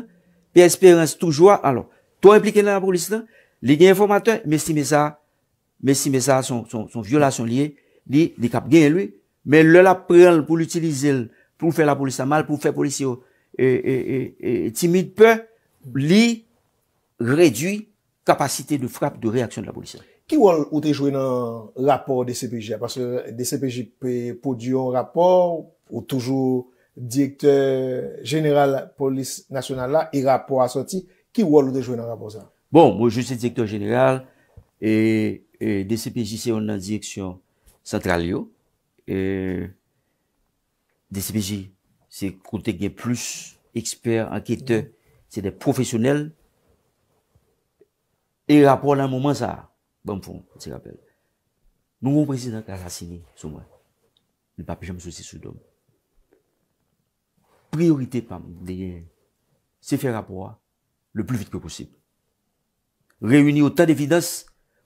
pi espérense toujwa, alò, to implikè nan la polis la, li gen informatè, mesi mesa, mesi mesa, son viola son liye, li kap gen lwi, men lè la prel pou l'utilize, pou fè la polis la mal, pou fè polis yo timide pe, li redwi kapasite de frap de reaksyon de la polis la. Ki wol ou te jwen nan rapor DCPJ? Aparse DCPJ pe podyon rapor ou toujou direktor general polis nasyonal la e rapor a soti, ki wol ou te jwen nan rapor sa? Bon, mwen jwese direktor general e, e DCPJ se yon nan direksyon central yo. E, DCPJ se koute gen plus eksper, anketen, se de profesyonel e rapor nan mouman sa. Bon fon, se rappel. Nouvon prezident asasini sou mwen. Ne pape jam sou si sou dom. Priorite pam, se fè rapport le plou vit ke posib. Reuni ou tan defidans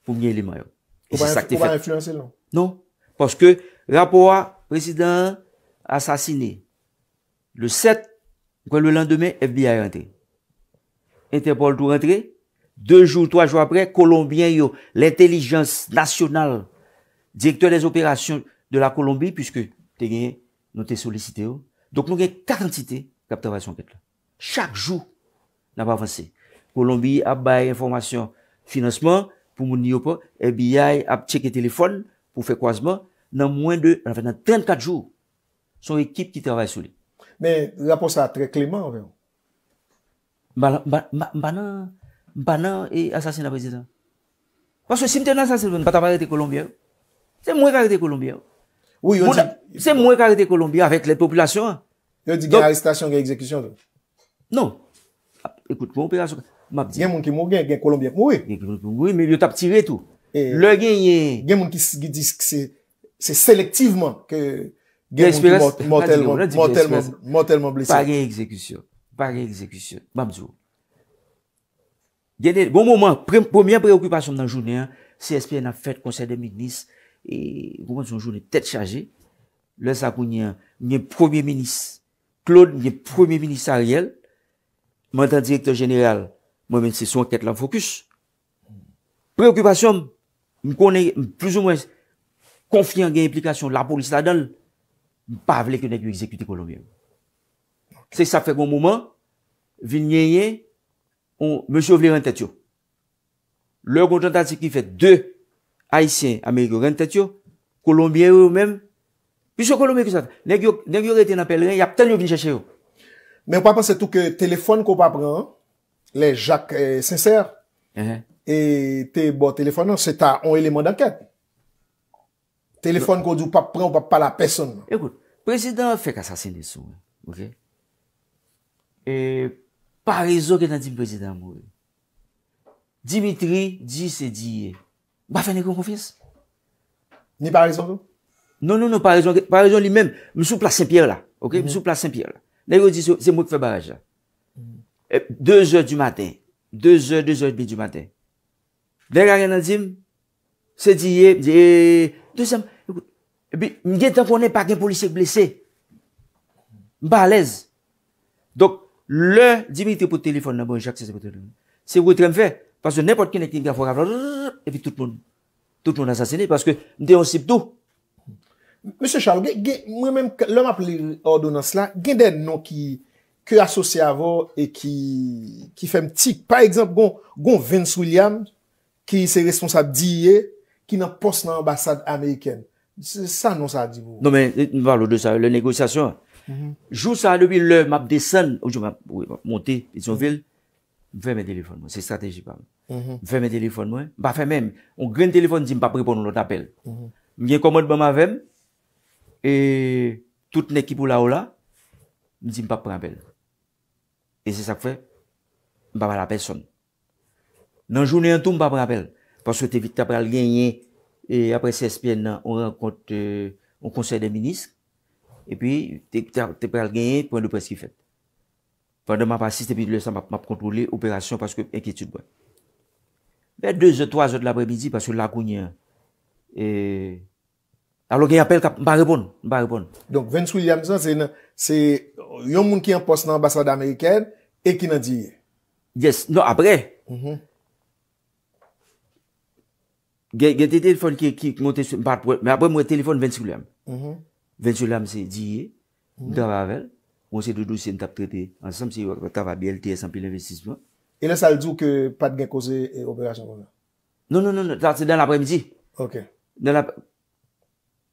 pou mwen li man yon. Ou pa renfuyansen lan? Non, non. paske rapport prezident asasini le 7, kwen le lan demen, FBI rentre. Interpol tou rentre, 2 jou, 3 jou apre, Kolombien yo, l'intellijens nasyonal, direktor des operasyon de la Kolombie, pwiske te genye, nou te solisite yo. Donk nou genye 4 entite kap trabay sou anket la. Chak jou nan pa avanse. Kolombie ap baye informasyon, financeman, pou moun nyo pa, FBI ap cheke telefon pou fekwazman, nan 34 jou, son ekip ki trabay sou li. Men, la pou sa tre kleman, banan, banan e asasina prezident. Paswe simte an asasin patamarete kolombiyen, se mwen karete kolombiyen. Se mwen karete kolombiyen avek le populasyon. Yo di gen aristasyon, gen ekzekisyon. Non. Gen moun ki moun gen, gen kolombiyen moun. Men yon tap tire tou. Gen moun ki diske se selektiveman gen moun ki mortalman blese. Pari ekzekisyon. Pari ekzekisyon. Mabzou. Bon mouman, bon premier preokupasyon nan jounen, CSPN a fèt konser de Mignis e kouman son jounen tèt chajé, lè sa kou nyen nyen premier minis, Claude nyen premier minis a riel, mwen tan direktor jeneral, mwen men se son ket lan fokus, preokupasyon, m konen plus ou mwen konfyan gen implikasyon, la polis la don, m pa vle kene kou exekute kolombien. Se sa fèk bon mouman, vin nyen yè, Monsi ou vli rentet yo. Le konjantat se ki fe de Aisyen Amerigo rentet yo. Kolombien yo mèm. Pis yo Kolombien ki sa. Nèk yo reten apel, yap ten yo vini chache yo. Mè w pa pan se tou ke Telefon ko w pa pran, le Jacques est eh, sincer. E te bo telefon nan, se ta on eleman d'anket. Telefon ko di w pa pran, w pa pa la person. Ekout, prezident fek asasin diso. E... Par rezon gen nan di m prezident m wou. Dimitri, di se di ye. Ba fène kon kon fès? Ni par rezon m wou? Non, non, non, par rezon li men. M sou plas Saint-Pierre la. M mhm. sou plas Saint-Pierre la. Nèk wou di sou, se m wou k fè baraj la. Deu zèr du maten. Deu zèr, deu zèr bi du maten. Nèk wou gen nan di m? Se di ye, di ye. Deu zèr. E bi, m gen tan konen pa gen polisèk blese. M pa alèz. Dok, Le, Dimitri potelefon nan bon jak se sepotelefon. Se wot rem fe, paswe nepot kenen ki nga fwa rafan, e vi tout loun, tout loun asasine, paske mte yon sip tou. Mse Charles, mwen menm, lè m ap li ordonans la, gen den nou ki, ki asosye avon, e ki, ki fem tik. Par exemple, gon Vince William, ki se responsab diye, ki nan pos nan ambasade Ameriken. Sa nou sa di vou. Non men, mwa lou de sa, le negosyasyon, Mhm. Jous sa a lopil lè, m ap desen Ou joun m ap monte, joun vil M fè mè telefon mè, se strategi pa m M fè mè telefon mè, m pa fè mèm On gren telefon, jim pa pripon nou nou t'apel mhm. M gen komod ban ma vem Et tout nè kipou la ola Jim pa pr'apel Et se sa fè M pa pa la peson Nan jounè an tou, m pa pr'apel Pas wè te vit, ta pral genye E apre 16 piè nan, on renkont euh, On konsey de miniske E pi, te pral genye, pwende pou eski fèt. Fèndan m ap asiste, epi le sa m ap kontrole operasyon, paske enkétude mwen. Mè, 2 ou 3 ou de l'apre midi, paske lakounye. Alò genye apel, m ba repon. Donk, 20 souliyam, se yon moun ki an pos nan ambasade Amerikèd, e ki nan diye. Yes, non apre. Genye telefon ki monte, m apre mwen telefon 20 souliyam. M, m, m. Ventsuliam se diye, mta mm. va avèl, mwen se doudou se mta ptretè, ansam se yon kata va bi LTS anpi l'investisman. E nè saldou ke pat gen koze e operasyon kon la? Non, non, non, non tat se dan apremidzi. Ok. Nan ap...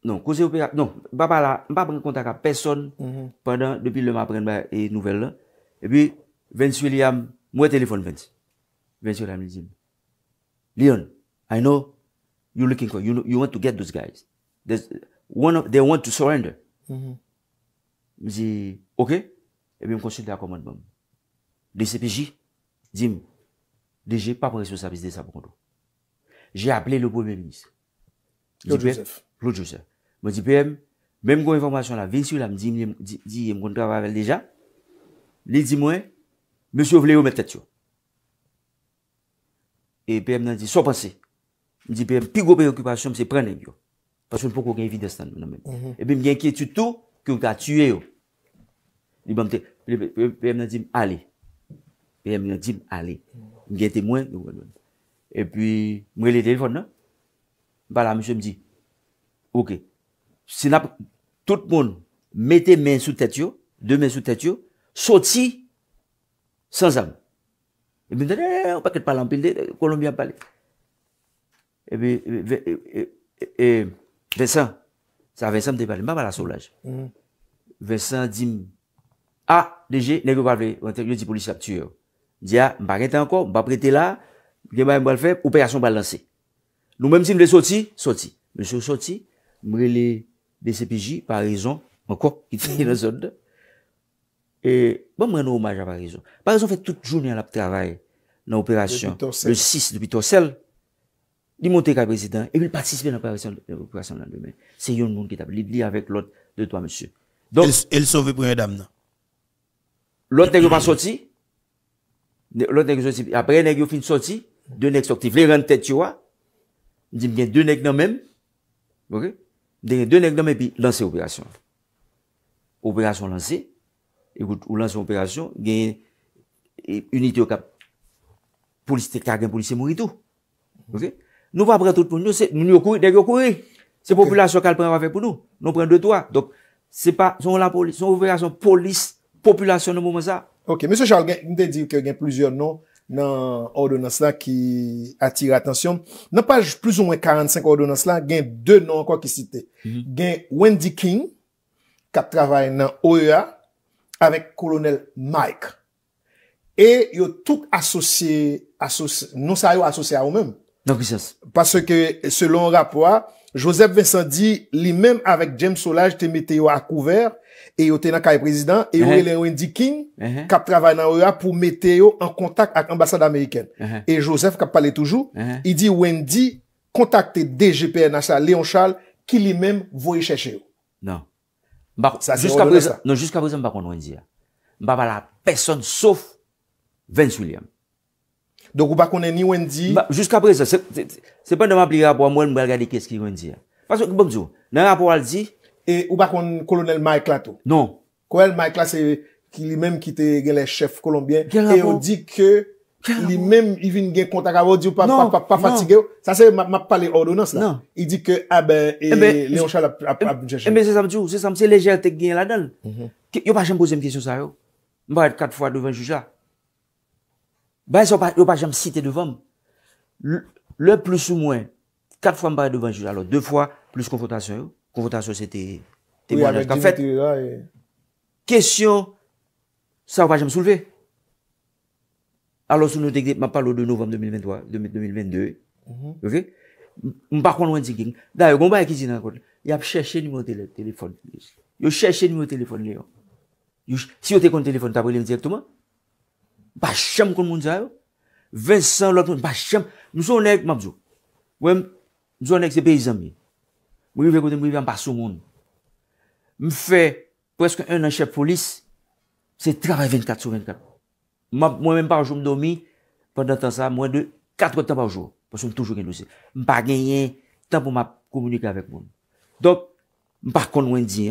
Non, koze operasyon... Non, mpa pa la, mpa pren kontak a person mm-hmm. pendant, depi lè ma apren ba e nouvel la. E pi, Ventsuliam, mwen telefon Vents. Ventsuliam, Ventsuliam. Leon, I know, you looking for, you want to get those guys. There's... They want to surrender. M zi, ok. E bi m konsulte akomandman m. De CPJ, di m, de jè pa pa responsabili de sa pou konto. Jè aple le pou mè m mis. Lout Joseph. Lout Joseph. M zi, PM, mè m kon informasyon la, vin si ou la m di m kon travarel deja, li di mwen, mè sè ou vle yo mè tèt yo. E PM nan zi, son panse, m zi, PM, pi gòpè yon kipasyon m se prennen yo. Paswen pou kou gen evidestan moun nan men. E pi mwen gen kiye tutou, kou mwen ka tue yo. Li ban mwen te, pe mwen nan di m'ale. Pe mwen nan di m'ale. Mwen gen te mwen, mwen mwen. E pi, mwen gen le telefon nan. Bala, mwen se mdi, ouke, sinap, tout moun, mette men sou tete yo, de men sou tete yo, soti, san zan. Eh, eh, e mi nan, e, e, e, mwen pa ket palan, pil de, kolombi eh, ap pale. E pi, e, e, e, e, e, Vesan, sa Vesan mde pali, mman mal asolaj. Vesan di, a, deje, nek yo pali, yo di polis la ptye yo. Di a, mba rete anko, mba prete la, gen mman mbal feb, operasyon balansi. Nou mwen msi mde soti, soti. Mwen sou soti, mrele BCPJ, Parizan, mman ko, iti yon zonde. E, mwen mwen omaj a Parizan. Parizan fe tout jouni an ap travay, nan operasyon, le 6, le 8 orsel. li montè ka prezident, e bil patispe nan prezident l'operaçyon nan demè. Se yon moun ki tabli, li li avèk l'ot de to non? a mè sè. El sove prezident nan? L'ot nèk yo pa soti, l'ot nèk yo soti, apre nèk yo fin soti, dè nèk soti, flè rènd tèt yo wè, jim gen dè nèk nan mèm, dè nèk nan mèm, pi lanse operasyon. Operasyon lanse, ou lanse operasyon, gen yon iti yo kap, polisite kagè, polisite mouri tou. Ok? Nou va apre tout pou nou se moun yo koui, dek yo koui. Se populasyon kal pren wap fe pou nou. Nou pren 2-3. Dok se pa, son la polis, son ouverasyon polis, populasyon nou mou mwen sa. Ok, M. Charles, gen, mwen de di wke gen plouzyon nou nan ordounans la ki atire atensyon. Nan paj plus ou mwen 45 ordounans la, gen 2 nou an kwa ki site. Gen Wendy King, kap travay nan OEA, avèk kolonel Mike. E yo tout asosye, non sa yo asosye a ou mèm. Nan krisyans. Pase ke selon rapwa, Josef Vincent Di li menm avèk James Solage te mette yo akouver, e yo tena kaya prezident, e yo elen Wendy King kap travay nan yo ya pou mette yo an kontak ak ambasade Ameriken. Uh-huh. E Josef kap pale toujou, uh-huh. i di Wendy kontakte DGPN asa Leon Charles ki li menm voye chèche yo. Nan. Sase yon ou dole sa. Non, jiska prezant bakon Wendy ya. Mba bala, peson sof, Vince William. Donk ou pa konen niwen di... Jusk apre se, se pen de non, non. ma pli rapor an mwen mbel gade ke skil yon di ya. Pason ki bok di yo, nan rapor an di... E ou pa konen kolonel Maekla to? Non. Kolonel Maekla se, ki li menm ki te gen lè chef kolombien, e yon di ke li menm i vin gen kontak avon di yo pa fatige yo, sa se ma pale ordo nan sa. Non. I di ke, a ben, leon chal ap jè jè. E men se sam di yo, se sam se lejèl te gen lè dan. Yo pa jèm posèm kèsyon sa yo. Mba et kat fwa devèn jùj la. Ba yon pa jom site devanm. Le plus ou mwen, kat fwa mba yon devanjou, alo, de fwa, plus konvotasyon, konvotasyon se te, te mwanev ka fèt. Kesyon, sa w pa jom souleve. Alo sou nou dekde, ma palo de novem 2023, 2022, ok? M pa kwan wèn zikin. Da, yon konwa yon kizi nan kote, yon ap chèche nou mwen telefon. Yon chèche nou mwen telefon, yon. Si yon te kon telefon, ta prilèm direktman. Ba chèm kon moun zayou. Vincent lòk moun. Mou sou anèk mabzou. Mou sou anèk se peyizan mi. Mou yivek wote mou yivek mba sou moun. Mou fè preske un an chèp folis. Se travè 24 sou 24. Mou mè mba oujou mdoumi. Pendant an sa mwen de 4 wotan wajou. Mou sou m toujou gen nouze. Mou pa genyen tan pou mba komunika vek moun. Dok mba kon wendi.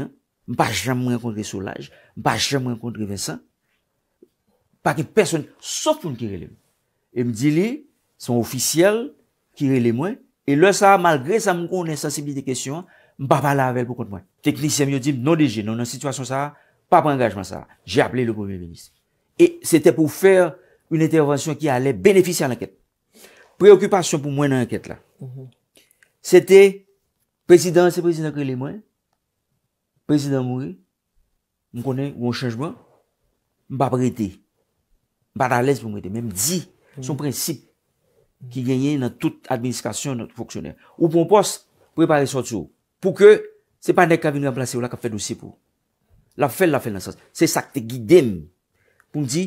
Mba chèm mwen kontre solaj. Mba chèm mwen kontre Vincent. Pa ki person sa foun kirele mwen. E mdi li, son ofisyel, kirele mwen. E lè sa, malgre sa moun m'm kon, nè sensibilite kèsyon, mpa pala avèl pou kont mwen. Tek lise myo di m, non deje, non nan situasyon sa, pa prangajman sa. Jè ap lè lè pou mèmise. E sè te pou fèr un intervansyon ki ale benefisyan l'ankèt. Preokupasyon pou mwen an ankèt la. Sè te, prezidansè prezidansè kirele mwen, prezidansè moun, mkonè, ou an chanjman, mpa prete. Badalèz pou mwen te mèm di, son prinsip ki genye nan tout administrasyon nan tout foksyonè. Ou pou mwen pos, preparè son sou. Pou ke, se pa nèk avinou yon plase ou la ka fè dosye pou. La fèl la fèl nan sas. Se sak te gidèm pou mwen di,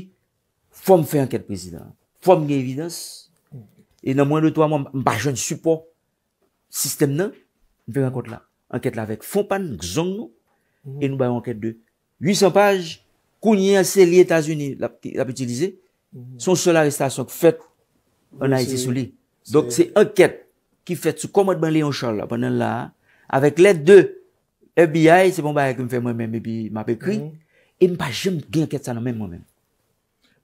fò mwen fè anket prezident. Fò mwen genye evidens. E nan mwen de to, mwen mba jèn support sistem nan, mwen fè anket la. Anket la vek. Fò mwen pan, mwen gzon, mwen mwen anket de 800 paj. kounye anse li Etasuni la pe itilize, mhm. son sola restasyon k fèt an a iti sou li. Donk se anket ki fèt sou komod ban Leon Charles apanen la, avèk lè dè e biyay, se bon ba yè kèm fè mwen mèm e bi m'ape kri, e mpa jèm gen anket sa nan mèm mwen mèm.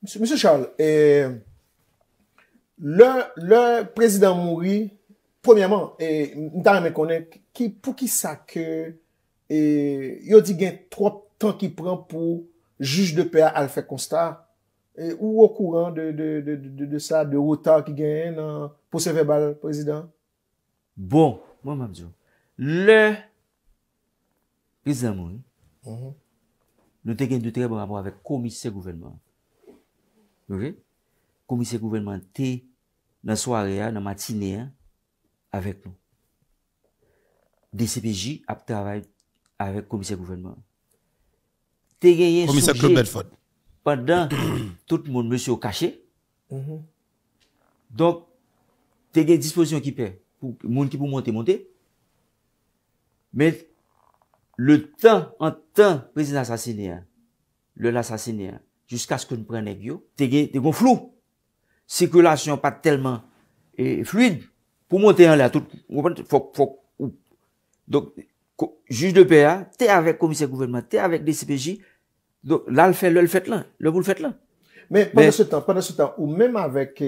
Mse Charles, e lè prezident Mouri, pwemèman, mta mè mè konèk, pou ki sa kè, yo di gen 3 tan ki pran pou Juj de PA al fèk konsta. Ou wè kouran de sa, de wotan ki gen, pou se fè bal, prezident? Bon, mwen mè mdjou. Le, prezident mwen, mm-hmm. nou te gen de tre bon amour avèk komisek gouvenman. Komisek gouvenman te nan soareya, nan matineyan, avèk mwen. DCPJ ap travèk avèk komisek gouvenman. Tè gen yè soujè pandan tout moun mèsyo kachè. Donk, tè gen dispozisyon ki pè. Moun ki pou monte, monte. Mè, le tan, an tan, prezid an sasinè, lè an sasinè, jiskas kon prenèk yo, tè gen, tè gen flou. Sikulasyon pa telman fluide. Pou monte an lè, tout moun mèsyo. Donk, juj de PA, te avèk komise gouverman, te avèk DCPJ, lal fè lè l fèt lè, lè mou l fèt lè. Mè, pandan sou tan, pandan sou tan, ou mèm avèk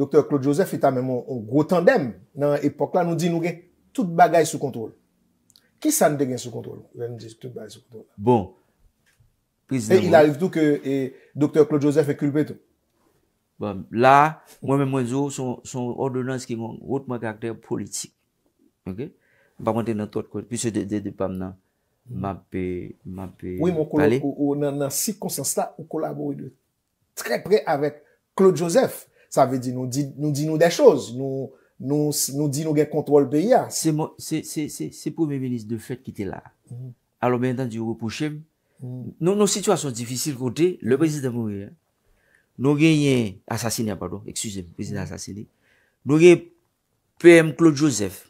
doktor Claude Joseph, ita mè mè mò, an gros tandem, nan epok la, nou di nou gen, tout bagay sou kontrol. Ki sa nou de gen sou kontrol? Bon. E il bon. arrive tout ke eh, doktor Claude Joseph e kulpe tout. La, mè mè mè zo, son ordonnance ki mè mè mè karakter politik. Ok, pa montè nan tol kote Pis se de depam nan Mape, mape, pale Ou nan nan si konsens ta, ou kolabori de Trè pre avèk Claude Joseph, sa vè di nou di nou de chòz Nou di nou mm-hmm. gen kontrol pe ya Se pou mè menis de fèd ki te la Alò mè nan di ou pou chèm Non, non situasyon difisil kote Le prezident mou gè Nou gen yè, asasinè pardon, eksusè Prezident mm-hmm. asasinè Nou gen pèm Claude Joseph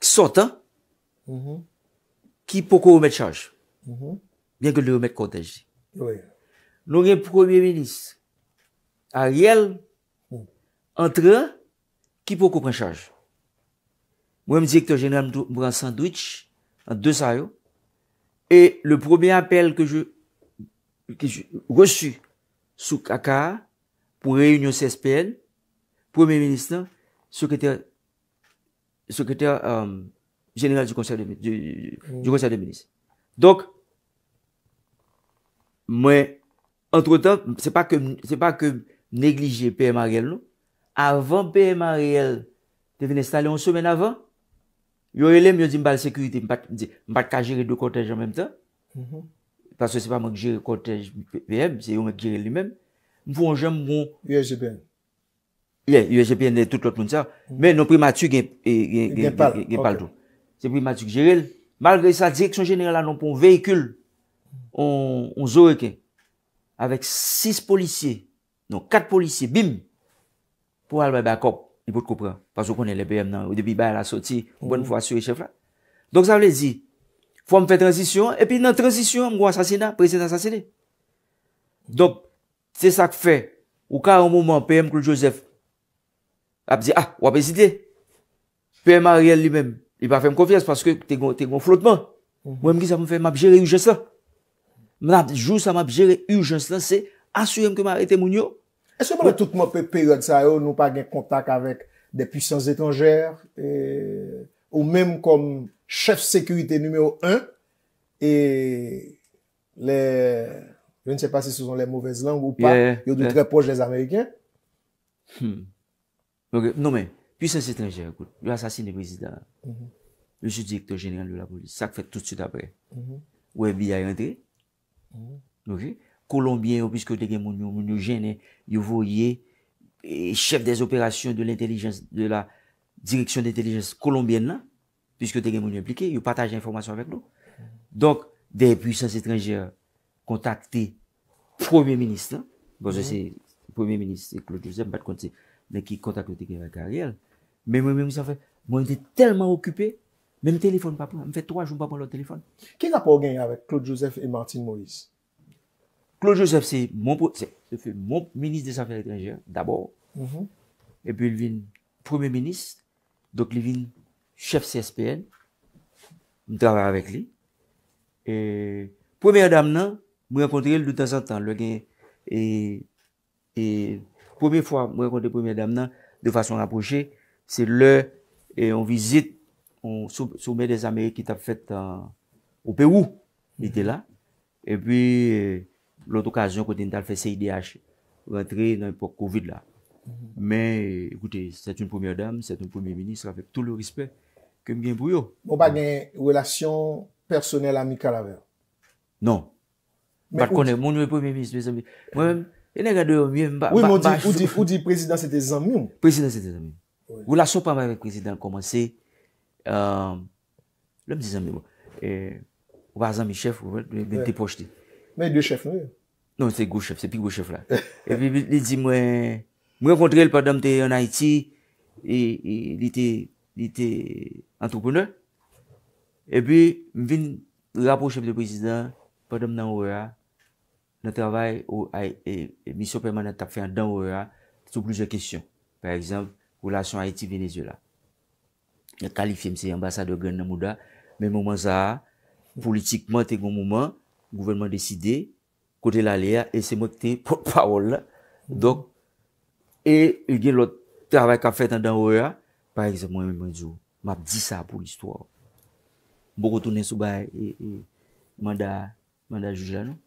ki sotan, ki poko ou met chaj. Bien ke lè ou met kontenji. Non gen premier ministre, Ariel, mm-hmm. entran, ki poko pren chaj. Mwen m direktor general Mouran Sandwich, an de sa yo, e le premier appel ke j reçu sou kaka pou reyunyon CSPN, premier ministre nan, sekretèr sekreter euh, general du konser de menis. Donc, mwen, entretan, se pa ke neglije PMA Riel nou, avan PMA Riel te vene stale yon semen avan, yon elem yon di mbal sekurite, mbat ka jiri do kotej an menm tan, paswe se pa mwen ki jiri kotej PPM, se yon ki jiri li menm, mwen jem mwen YGPM. Yè, yè, jè pien de tout l'autre moun sa. Mè, nou primatuk e, gen pal do. Se primatuk jerel. Malgré sa, direksyon jeneral anon pou veykul, on zoreke. Avèk 6 polisye. Non, 4 polisye. Bim! Pou albe bakop. Yè pou te koupran. Pasou konen le PM nan. Ou de bi baye la soti, ou bon fwa suri chèf la. Donk sa vle zi. Fwa m fè transisyon, epi nan transisyon, m gwa sasina, prezident sasine. Donk, se sa k fè. Ou ka an mouman, PM koul Joseph ap zi, ah, wap esite, PM Ariel li men, i pa fe m konfyes, paske te kon flotman, mhm. mwen ki sa m fe m ap jere yu jeslan, mwen ap jou sa m ap jere yu jeslan, se asuyem ke m arete moun yo. E se m wè tout m wè pe period sa yo, nou pa gen kontak avèk de pwisyans etanjer, euh, ou menm kon chef sekurite numèo 1, e le, yo ne se pa se sou zon le mouvez lang ou pa, yo de tre poche les Amerikien, hmmm, Euh, non men, pwisans etrenger, yu asasine prezidat, yu mm-hmm. sou direktor genyant lè la polis, sa k fè tout süt apre, ou e bi a yandre, ok, kolombien, ou piske te gen moun yon moun yon genè, yu voye, chef des operasyon de la direksyon de intelijens kolombien nan, piske te gen moun yon implike, yu pataje informasyon avèk lò, mm-hmm. donk, de pwisans etrenger kontakte, premier ministre, bon se se, premier ministre, se klojose, bat konti, Mwen ki kontak louti ki mwen karyel. Mwen mwen mwen mousan fè, mwen mwen tèlman okupè, mwen mwen tèlifon pa pou. Mwen fè 3, joun pa pou lout tèlifon. Kè n'a pou gen yon avèk, Claude Joseph et Martine Moïse? Claude Joseph, se fè moun minis de San Frédéric Rengien, d'abor. E pwè l'vin proumè minis, dok l'vin chèf CSPN. Mwen travè avèk li. E, proumè adam nan, mwen apontèl loutan sè tan, lò gen e, e, Promi fwa mwen konti premye dam nan, de fason rapproche, se lè, e on vizit, soumen des Amerik, ki tap fèt ou Perou, nite euh, la, e pi, l'otokasyon konti ntal fè CIDH, rentre nan pouk COVID la. Men, koute, se t'youn premye dam, se t'youn premye minis, rafè tout le rispè, kem gen pou yo. Mwen pa gen relasyon personel amik ala ver. Non. Mwen mwen premye minis, mwen mwen, E ou di prezident se te zanmou? Prezident se te zanmou. Ou la sou pa mwen prezident komanse, lèm se te zanmou, wazan mi chef, mwen te pojte. Mwen yon chef nou? Non, se pi gwo chef la. E pi li di mwen, mwen kontre el padam te en Haiti, li te entrepreneur, e pi mwen vin rapo chef de prezident, padam nan wè a, nan travay ou ay e, e, misyon pèman nan tap fè an dan ouya sou plouje kèsyon. Par exemple, wòlasyon Haiti-Venezuela. Yè kalifye mse yè ambasade ou gen nan mou da, men mou man zaha, politikman te goun mou man, gouvenman deside, kote la lea, e se mou te pot paol. Dok, e yè e lòt travay ka fè an dan ouya, par exemple, mè mwen djou, mè ap di sa pou l'istwa. Mbou koutou nè sou bay, mè an da jouj la nou.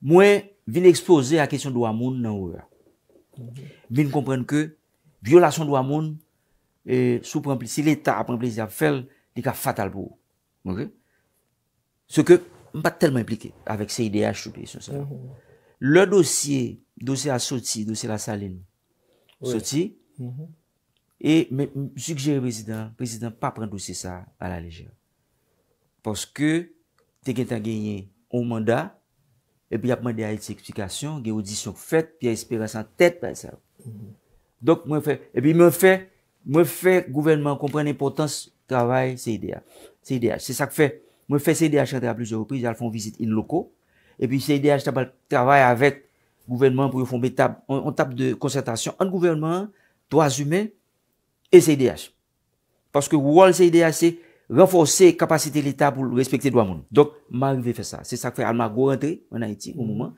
Mwen vin ekspoze a kesyon do amoun nan ouwe. Vin kompren ke violasyon do amoun e, sou premplisi l'Etat a premplisi a fel di ka fatal pou. Se ke mpa telman implike avek se ide a chute. Le dosye a soti, dosye la saline, soti, e msugjere prezident prezident pa pren dosye sa a la leje. Poske te gen ta genye ou manda Epi apman de a yon se eksplikasyon, ge yon disyon fèt, pi a yon espirasyon tèt pa yon sa. Epi mwen fè, mwen fè, mwen fè gouvenman, kompran n'impotans, travay CIDH. CIDH, se sak fè, mwen fè CIDH yon tra plouze ou priz, al fon vizit in loko. Epi CIDH tabal travay avèt gouvenman pou yo fonbe tab, an tab de konsentasyon an gouvenman, to azume, e CIDH. Paske wòl CIDH se... renforser kapasite l'Etat pou l'respekte dwa moun. Dok, m'arive fè sa. Se sak fè, al m'a gwo rentre an Aitik ou mouman,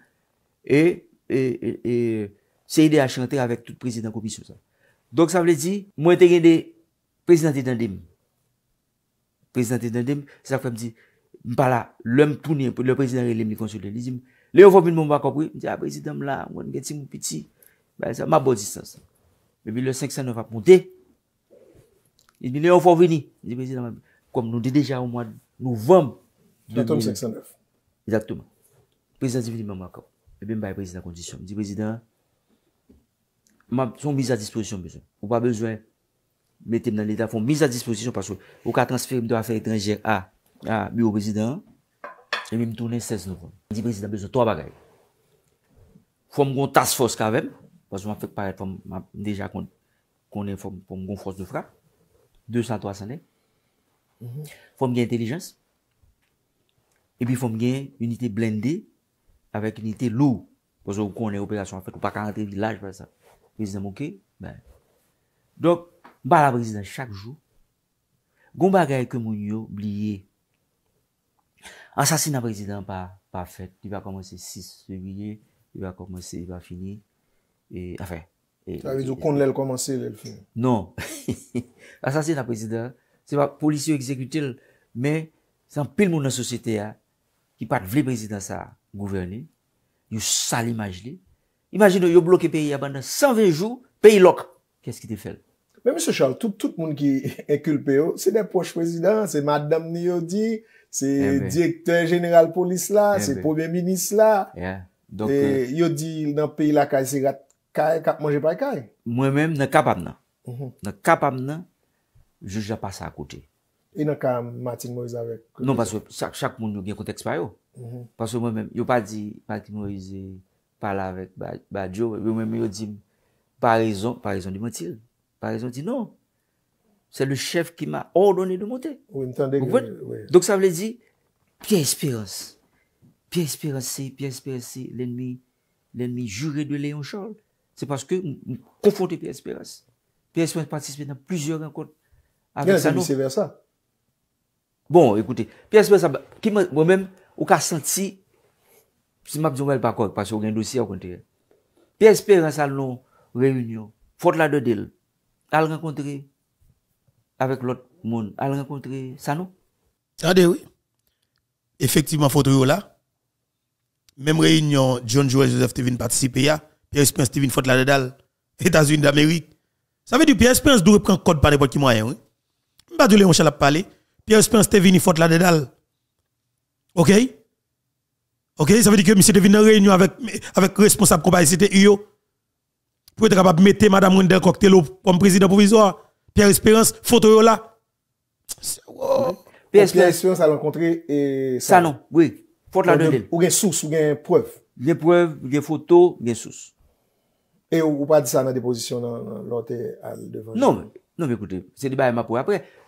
mm-hmm. e se ide a chante avèk tout prezident Gopi sou sa. Dok, sa vle di, mwen te gen de prezidenti d'andem. M'm, prezidenti d'andem, se sak fè m'di, m'm, m'pala, l'öm m'm tou ni, l'öm ah, prezidenti d'andem ni konsulte. Li zi m, le yon fò vini moun m'akopri, m'di, a prezident m'la, mwen gen ti m'piti. M'a bò disans. Bebi, le 500 n'va ponte. Li zi kom nou de deja eh ou mwa nou vwam 20.509. Ezak touman. Prezident Dibini mwen mwaka. Ebe mwen bay prezident kondisyon. Di prezident, mwen son miz a disposisyon bezwen. Mwen pa bezwen metem nan lida fon miz a disposisyon paswou. Ou ka transfer mwen do afer ektenjel a mi ou prezident. Ebe mwen tonen 16.90. Di prezident bezwen 3 bagay. Fon mwen tas fos kavem. Paswou mwen fèk paret fon mwen deja konen fon mwen fos de fra. 200-300 anè. Fom mhm. gen intelejans E pi fom gen unité blendé Avèk unité lou Kwa sou konen operasyon Fèk ou pa karantre vilaj Fèzè mouke Dok mba la prezident chak jou Goumba gaye ke moun yo Bliye Asasina prezident pa fèk Ti va komanse 6 Ti va komanse, ti va fini e, Afè e, Non [laughs] Asasina prezident Se pa, polis yo ekzekutil, men, san pil moun nan sosyete ya, ki pat vle prezidans a gouverni, yo sali maj li. Imagino, yo bloke peyi yabana 120 jou, peyi lok. Kèsk ki te fel? Mè mè se chal, tout moun ki ekulpe [laughs] yo, se depoche prezidans, se madame ni yo di, se eh direktor general polis la, eh se premier minis la, e, euh, yo di nan peyi la kaj se kaj, kaj manje par kaj. Mè mèm nan kapam nan. Mhm. Nan kapam nan juj la pa sa akote. Yon an ka Martin Moise avek? Euh, non, paswe, chak moun yon gen konteks pa yo. Paswe mwen men, yon pa di Martin Moise euh, pala avek Badiou, yon mwen men yon di, pa rezon, pa rezon di motir? Pa rezon di, non. Se le chef ki ma ordone di motir. Donk sa vle di, pi espirase. Pi espirase, pi espirase, l'enmi jure de Leon Charles. Se paske m konfonte pi espirase. Pi espirase partispe nan plusieurs renkote avec ça. vice versa. Bon, écoutez, Pierre versa, moi-même, vous avez senti, si m'a dit, pas quoi, parce qu'on a un dossier au contraire. Pierre espérance à une réunion, faute là dedans Elle elle rencontrer avec l'autre monde, Elle rencontre rencontrer, ça non? Attendez, oui. Effectivement, faute là, même réunion, John Joel Joseph Tevin participer à, Pierre Spence Tevin faute là dedans États-Unis d'Amérique. Ça veut dire Pierre Spence doit prendre code par n'importe qui moyen, oui. Pas de Léon Chalap parler. Pierre Espérance est venu faute la dedans OK? OK? Ça veut dire que monsieur devine en réunion avec, avec responsable de la UO. Pour être capable de mettre Mme Wendel Cocktail comme président provisoire. Pierre Espérance, photo là. Pierre Espérance a rencontré. Et... Eh, Salon, oui. Faute la dedale. Ou une source, ou une preuve. Des preuves, des photos, des sources. Et ne peut pas dit ça dans la déposition, dans l'autre devant. Non, non, mais écoutez, c'est débat ma pour après.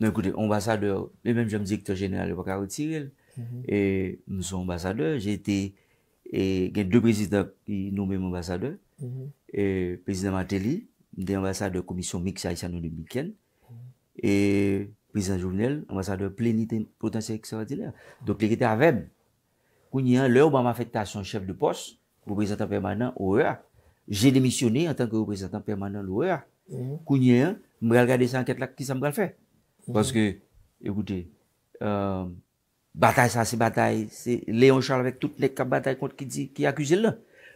Mwen koute, ambasadeur, mwen mèm jèm direktor genel wakarot siril, mwen son ambasadeur, jè te gen dè prezident ki nou mèm ambasadeur, prezident Mateli, mwen te ambasadeur komisyon Miksa Aishanouni Bikken, prezident Jouvenel, ambasadeur plenite potensye eksevati lè. Dok lè kète avèm, kounye an lè ou ba m'a fèkta son chèf de pos, reprezentant permanent, ouè a. Jè demisyonè an tanke reprezentant permanent, ouè a. Kounye an, mwen mèm gade san kèt lak ki sa mwen mèm fè Paske, ekoute, batay sa se batay, se Leon Charles vek tout le batay kont ki akuse lè.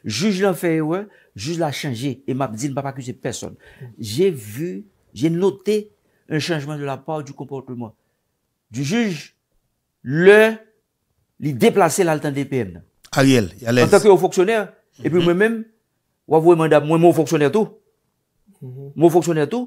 Juge l'a fèye ouè, juge l'a chanje, e map di nan pa akuse person. J'è vu, j'è note un chanjman de la pa ou du kompote ou mwa. Du juge, lè, li deplase l'altan DPM nan. A yèl, yè lèz. An takè ou foksyonèr, epi mwen mèm, wavou e mandab, mwen mwen foksyonèr tou. Mwen foksyonèr tou.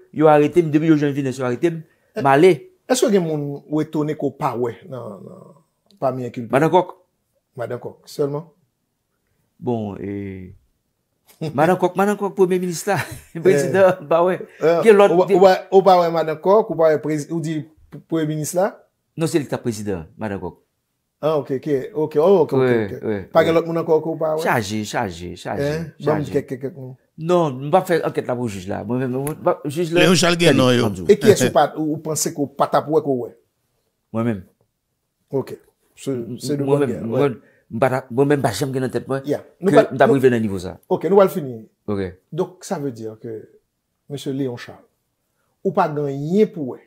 Yo aretem, debi yo janvi ne se aretem, male. Eswe gen moun wè tonè kou pa wè nan pami enkulpe? Madan Kok. Madan Kok, selman? Bon, e... Madan Kok, Madan Kok, pou mè minis la, prezident, pa wè. Ou pa wè Madan Kok, ou di pou mè minis la? Non, selekta prezident, Madan Kok. Ah, ok, ok, ok, ok, ok, ok. Pa gen lòt mounan kok ou pa wè? Chajè, chajè, chajè, chajè. Kèk, kèk, kèk, kèk, kèk. Non, mwen pa fè anket la mwen juj la. Leon Charles gen nan yo. E ki es ou panse ko patap wè ko wè? Mwen men. Ok, se de mwen gen. Mwen men bachem gen nan tèp mwen ke mta mwen vè nan nivou sa. Ok, nou wè l'fini. Donc, sa vè dir ke, M. Leon Charles, ou patan yè pou wè,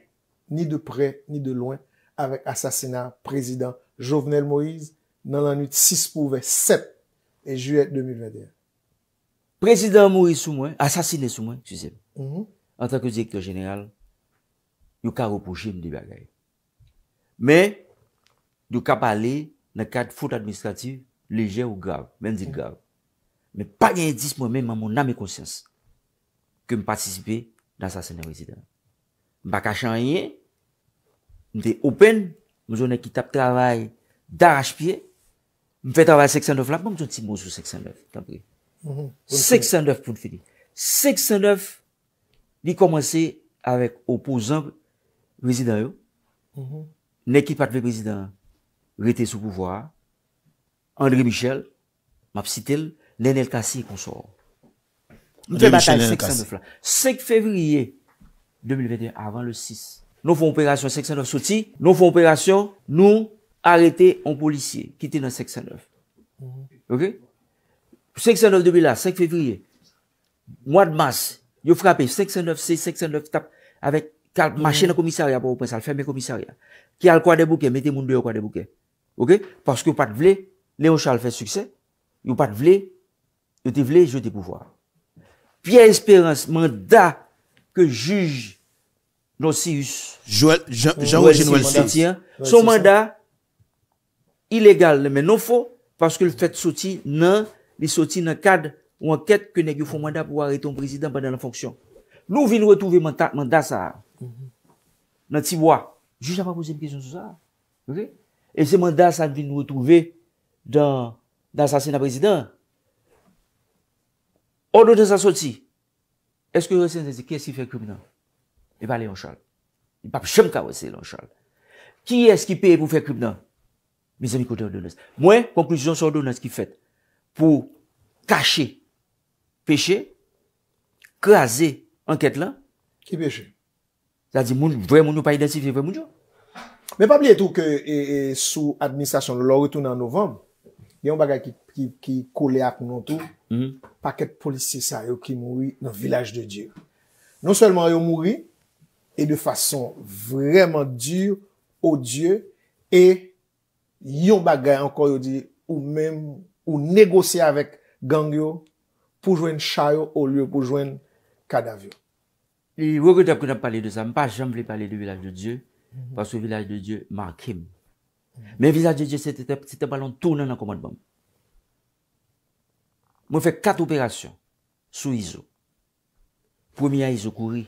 ni de prè, ni de lwen, avèk asasina prezident Jovenel Moïse nan l'anit 6 pou vè 7 en juè 2021. Prezident mou re sou mwen, asasine sou mwen, suzeme, mhm. an tanke direktor jeneral, yo karo pou jim di bagay. Men, yo kap ale, nan kad foute administrativ, leje ou grav, men di grav. Men pa gen dis mwen men, man moun nan me konsyans, ke m patisipe dan asasine re zidane. M baka chanye, m te open, m zo ne ki tap travay daraj pye, m fe travay seksan doflap, m zo ti mou sou seksan doflap. 609 pou te fini 609 li komanse avèk oposan rezidanyon nekipat ve prezidanyon rete sou pouvoar André Michel map sitil Lenel Kassi konsor nou te batal 609 la 6 fevriye 2021 avan le 6 nou foun operasyon 609 soti nou foun operasyon nou arete an policye kite nan 609 ok ou 509 de Bila, 5 fevriye, mwa d'mas, yo frape, 509 C, 509 T, avèk kalp machè nan komissaryan pou ou prensan, al fèmè komissaryan, ki al kwa de bouke, mette moun de yo kwa de bouke. Paske yo pat vle, leon chal fè sükse, yo pat vle, yo te vle, yo te pouvoar. Piè espérans, manda ke juj non si yus, son manda ilegal, men non fò, paske l fèt soti nan li soti nan kade ou anket ke negyo fon manda pou a reton prezident banan la fonksyon. Nou vin retouve manda sa mhm. a. Nan tibwa. Jouj a pa pose m kesyon sou sa a. E se manda sa a vin retouve dan sase nan prezident. Odo nan sa soti. Eske yon sen se se, ki eski fe krip nan? E ba le yon chal. I pap chem ka wese yon chal. Ki eski pe pou fe krip nan? Mis an yon kote yon dones. Mwen, konklusyon sou dones ki fet. pou kache peche, kaze anket lan. Ki peche? Zade moun, vwè moun nou pa identifi, vwè moun jou. Mè pap li etou ke e, e, sou administasyon nou lò retoun nan novem, yon bagay ki kole ak moun an tou, mhm. paket polisise a yo ki mouri nan vilaj de diyo. Non selman yo mouri, e de fason vwèman diyo, o diyo, e yon bagay anko yo di, ou mèm, Ou negose avèk gangyo pou jwen chayo ou liyo pou jwen kadavyo. E wèk wè te ap kwen ap pale de sa. M pa jen vle pale de vilaj de Diyo. Pas wè vilaj de Diyo, ma akim. Men vilaj de Diyo, se te balon tournen akomod ban. Mwen fè kat operasyon sou Iso. Premier Iso kouri.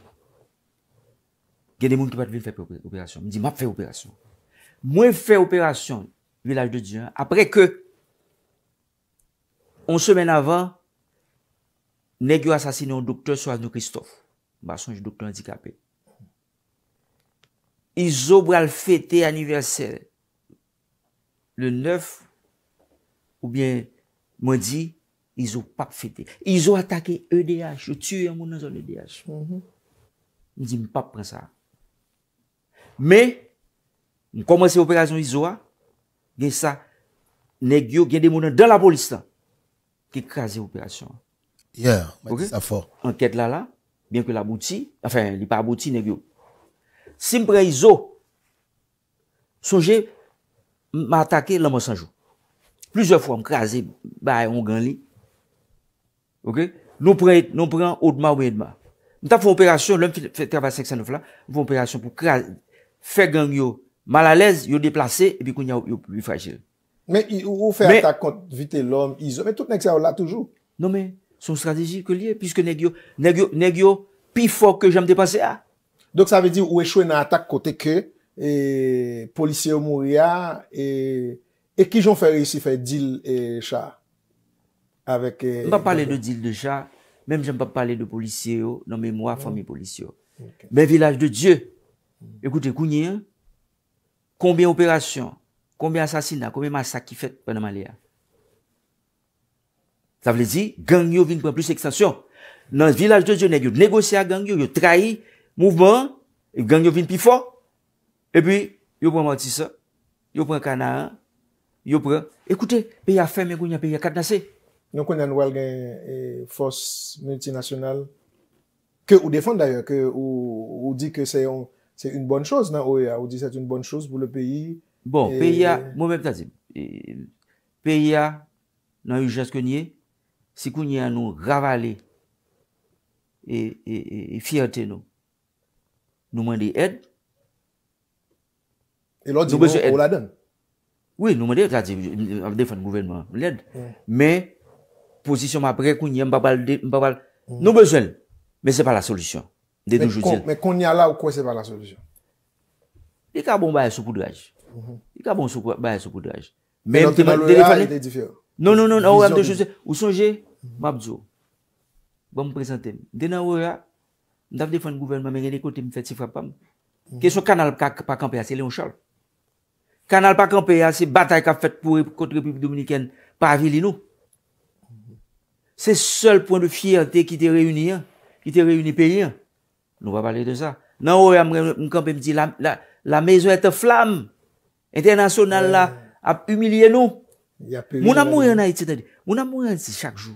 Genè moun ki pat vin fè operasyon. M di map fè operasyon. Mwen fè operasyon vilaj de Diyo apre ke... On semen avan, Negyo asasine ou doktor Soazno Christophe. Bason, j doktor andikapè. Izo bral fete aniversel. Le 9, ou bien, mwen di, izo pap fete. Izo atake EDH, ou tue mounen zon EDH. Mi mhm. di, mi pap pren sa. Me, mi komanse operasyon izo a, ge sa, Negyo gen de mounen dan la bolistan. ki krasi w operasyon. Ya, ba ki sa for. Enket lala, ben ke la bouti, afen, li pa bouti, ne vyo. Si m prey zo, souje, m atake laman sanjou. Plouze fwa m krasi, ba yon gan li. Ok? Nou prey, nou prey an odma ou edma. M ta fwa operasyon, lèm fi trabasek sa nouf la, fwa operasyon pou krasi, fe gang yo, malalèz, yo deplase, e bi koun ya yo pi fragil. Mè ou fè atak kont vitè lòm, isò, mè tout nèk sè ou la toujou. Non mè, son strategi ke liè, piske nèk yo, nèk yo, nèk yo, pi fòk ke jèm dèpansè a. Ah. Dok sa vè di ou e chouè nan atak kote ke, e, polisye ou mouri a, e, e ki jòn fè reysi fè dil e chà? Avèk e... Mè mè pa pale de dil de chà, mèm jèm pa pale de polisye ou, oh. nan mè mwa fòmè mm. polisye ou. Oh. Mè vilaj de djè. Ekoute, kounye, konbyen operasyon, konbe asasina, konbe masakifet pwennanman le a. Sa vle di, gangyo vin pwen plus ekstasyon. Non, vilaj de jone, yo negosya gangyo, yo trahi mouvment, gangyo vin pifon. E pi, yo pren Maltisa, yo pren Kanaan, yo pren, ekoute, peya feme gwen ya peya katnase. Nou kon jan wel gen fos multinasyonal, ke ou defan dayo, ke ou di ke se yon, se yon bon chos nan OEA, ou di se yon bon chos pou le peyi Bon, pe ya, moun men ptazim, pe ya nan yon jaz konye, si konye an nou ravale, e fiyate nou, nou mwende yon ed, nou bezon yon ed. Oui, nou mwende yon tazim, an defan gouvernement, l'ed, me, posisyon mwapre konye, mpapal, mpapal, nou bezon, me se pa la solusyon, de doujou diyan. Me konye ala ou kwen se pa la solusyon? E ka bomba e sou poudraj. I ka bon soukoudraje. Men, te man, de l'oréal, ou sonje, mabzou, bon mpresenten, mm-hmm. mm-hmm. de nan oréal, mdav defen gouverne, mame geni kote mfet sifrapam, kèso kanal pa kampeya, se leonchol. Kanal pa kampeya, se batay ka fèt pou kont republi dominiken pa avilinou. Se sol poun de fiyate ki te reyuni, ki te reyuni peyi, nou va pale de sa. Nan oréal mkampem di, la mezo et te flamme. International a humilié nous. Nous a ap en Haïti. On a Moun en Haïti chaque jour.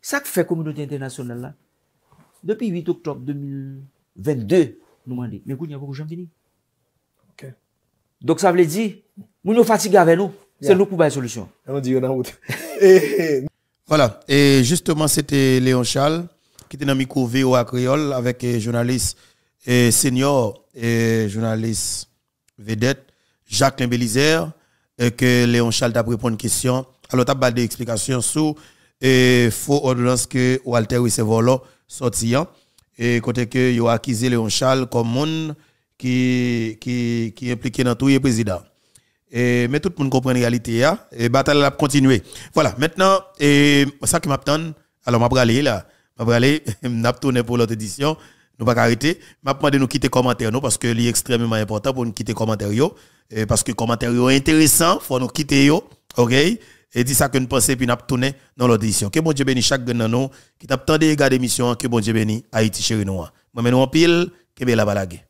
Ça fait fait internationale internationale depuis 8 octobre 2022 nous mande. Mais nous a beaucoup de gens. Ok. ça ça dire dire, nous nous fatigué avec nous. C'est nous pour la solution. On dit, on [laughs] voilà. Et justement, c'était Léon Charles qui était dans le micro VOA Créole avec eh, journaliste et eh, senior et eh, journaliste vedette Jacques Limbelizer, et euh, que Léon Charles t'a répondu une question. Alors, t'as pas des explications sur et euh, faux ordonnance que Walter recevait là, sorti. Hein. Et côté que il a accusé Léon Charles comme monde qui, qui, qui impliqué dans tout le président. Et, mais tout le monde comprend la réalité. Ya, hein. et bataille a continué. Voilà, maintenant, et, ça qui m'attend, alors je aller là. Je vais aller, je pour l'autre édition. Nous pas arrêter. M'a de nous quitter commentaire nous parce que c'est extrêmement important pour nous quitter commentaire yo parce que commentaire yo intéressant, faut nous quitter yo. OK et dis ça que nous pensons puis nous tourner dans l'audition. Que bon Dieu bénisse chaque de nous qui t'a entendu regarder l'émission, que bon Dieu bénisse Haïti chérie nous. Moi nous en pile, que belle la balague.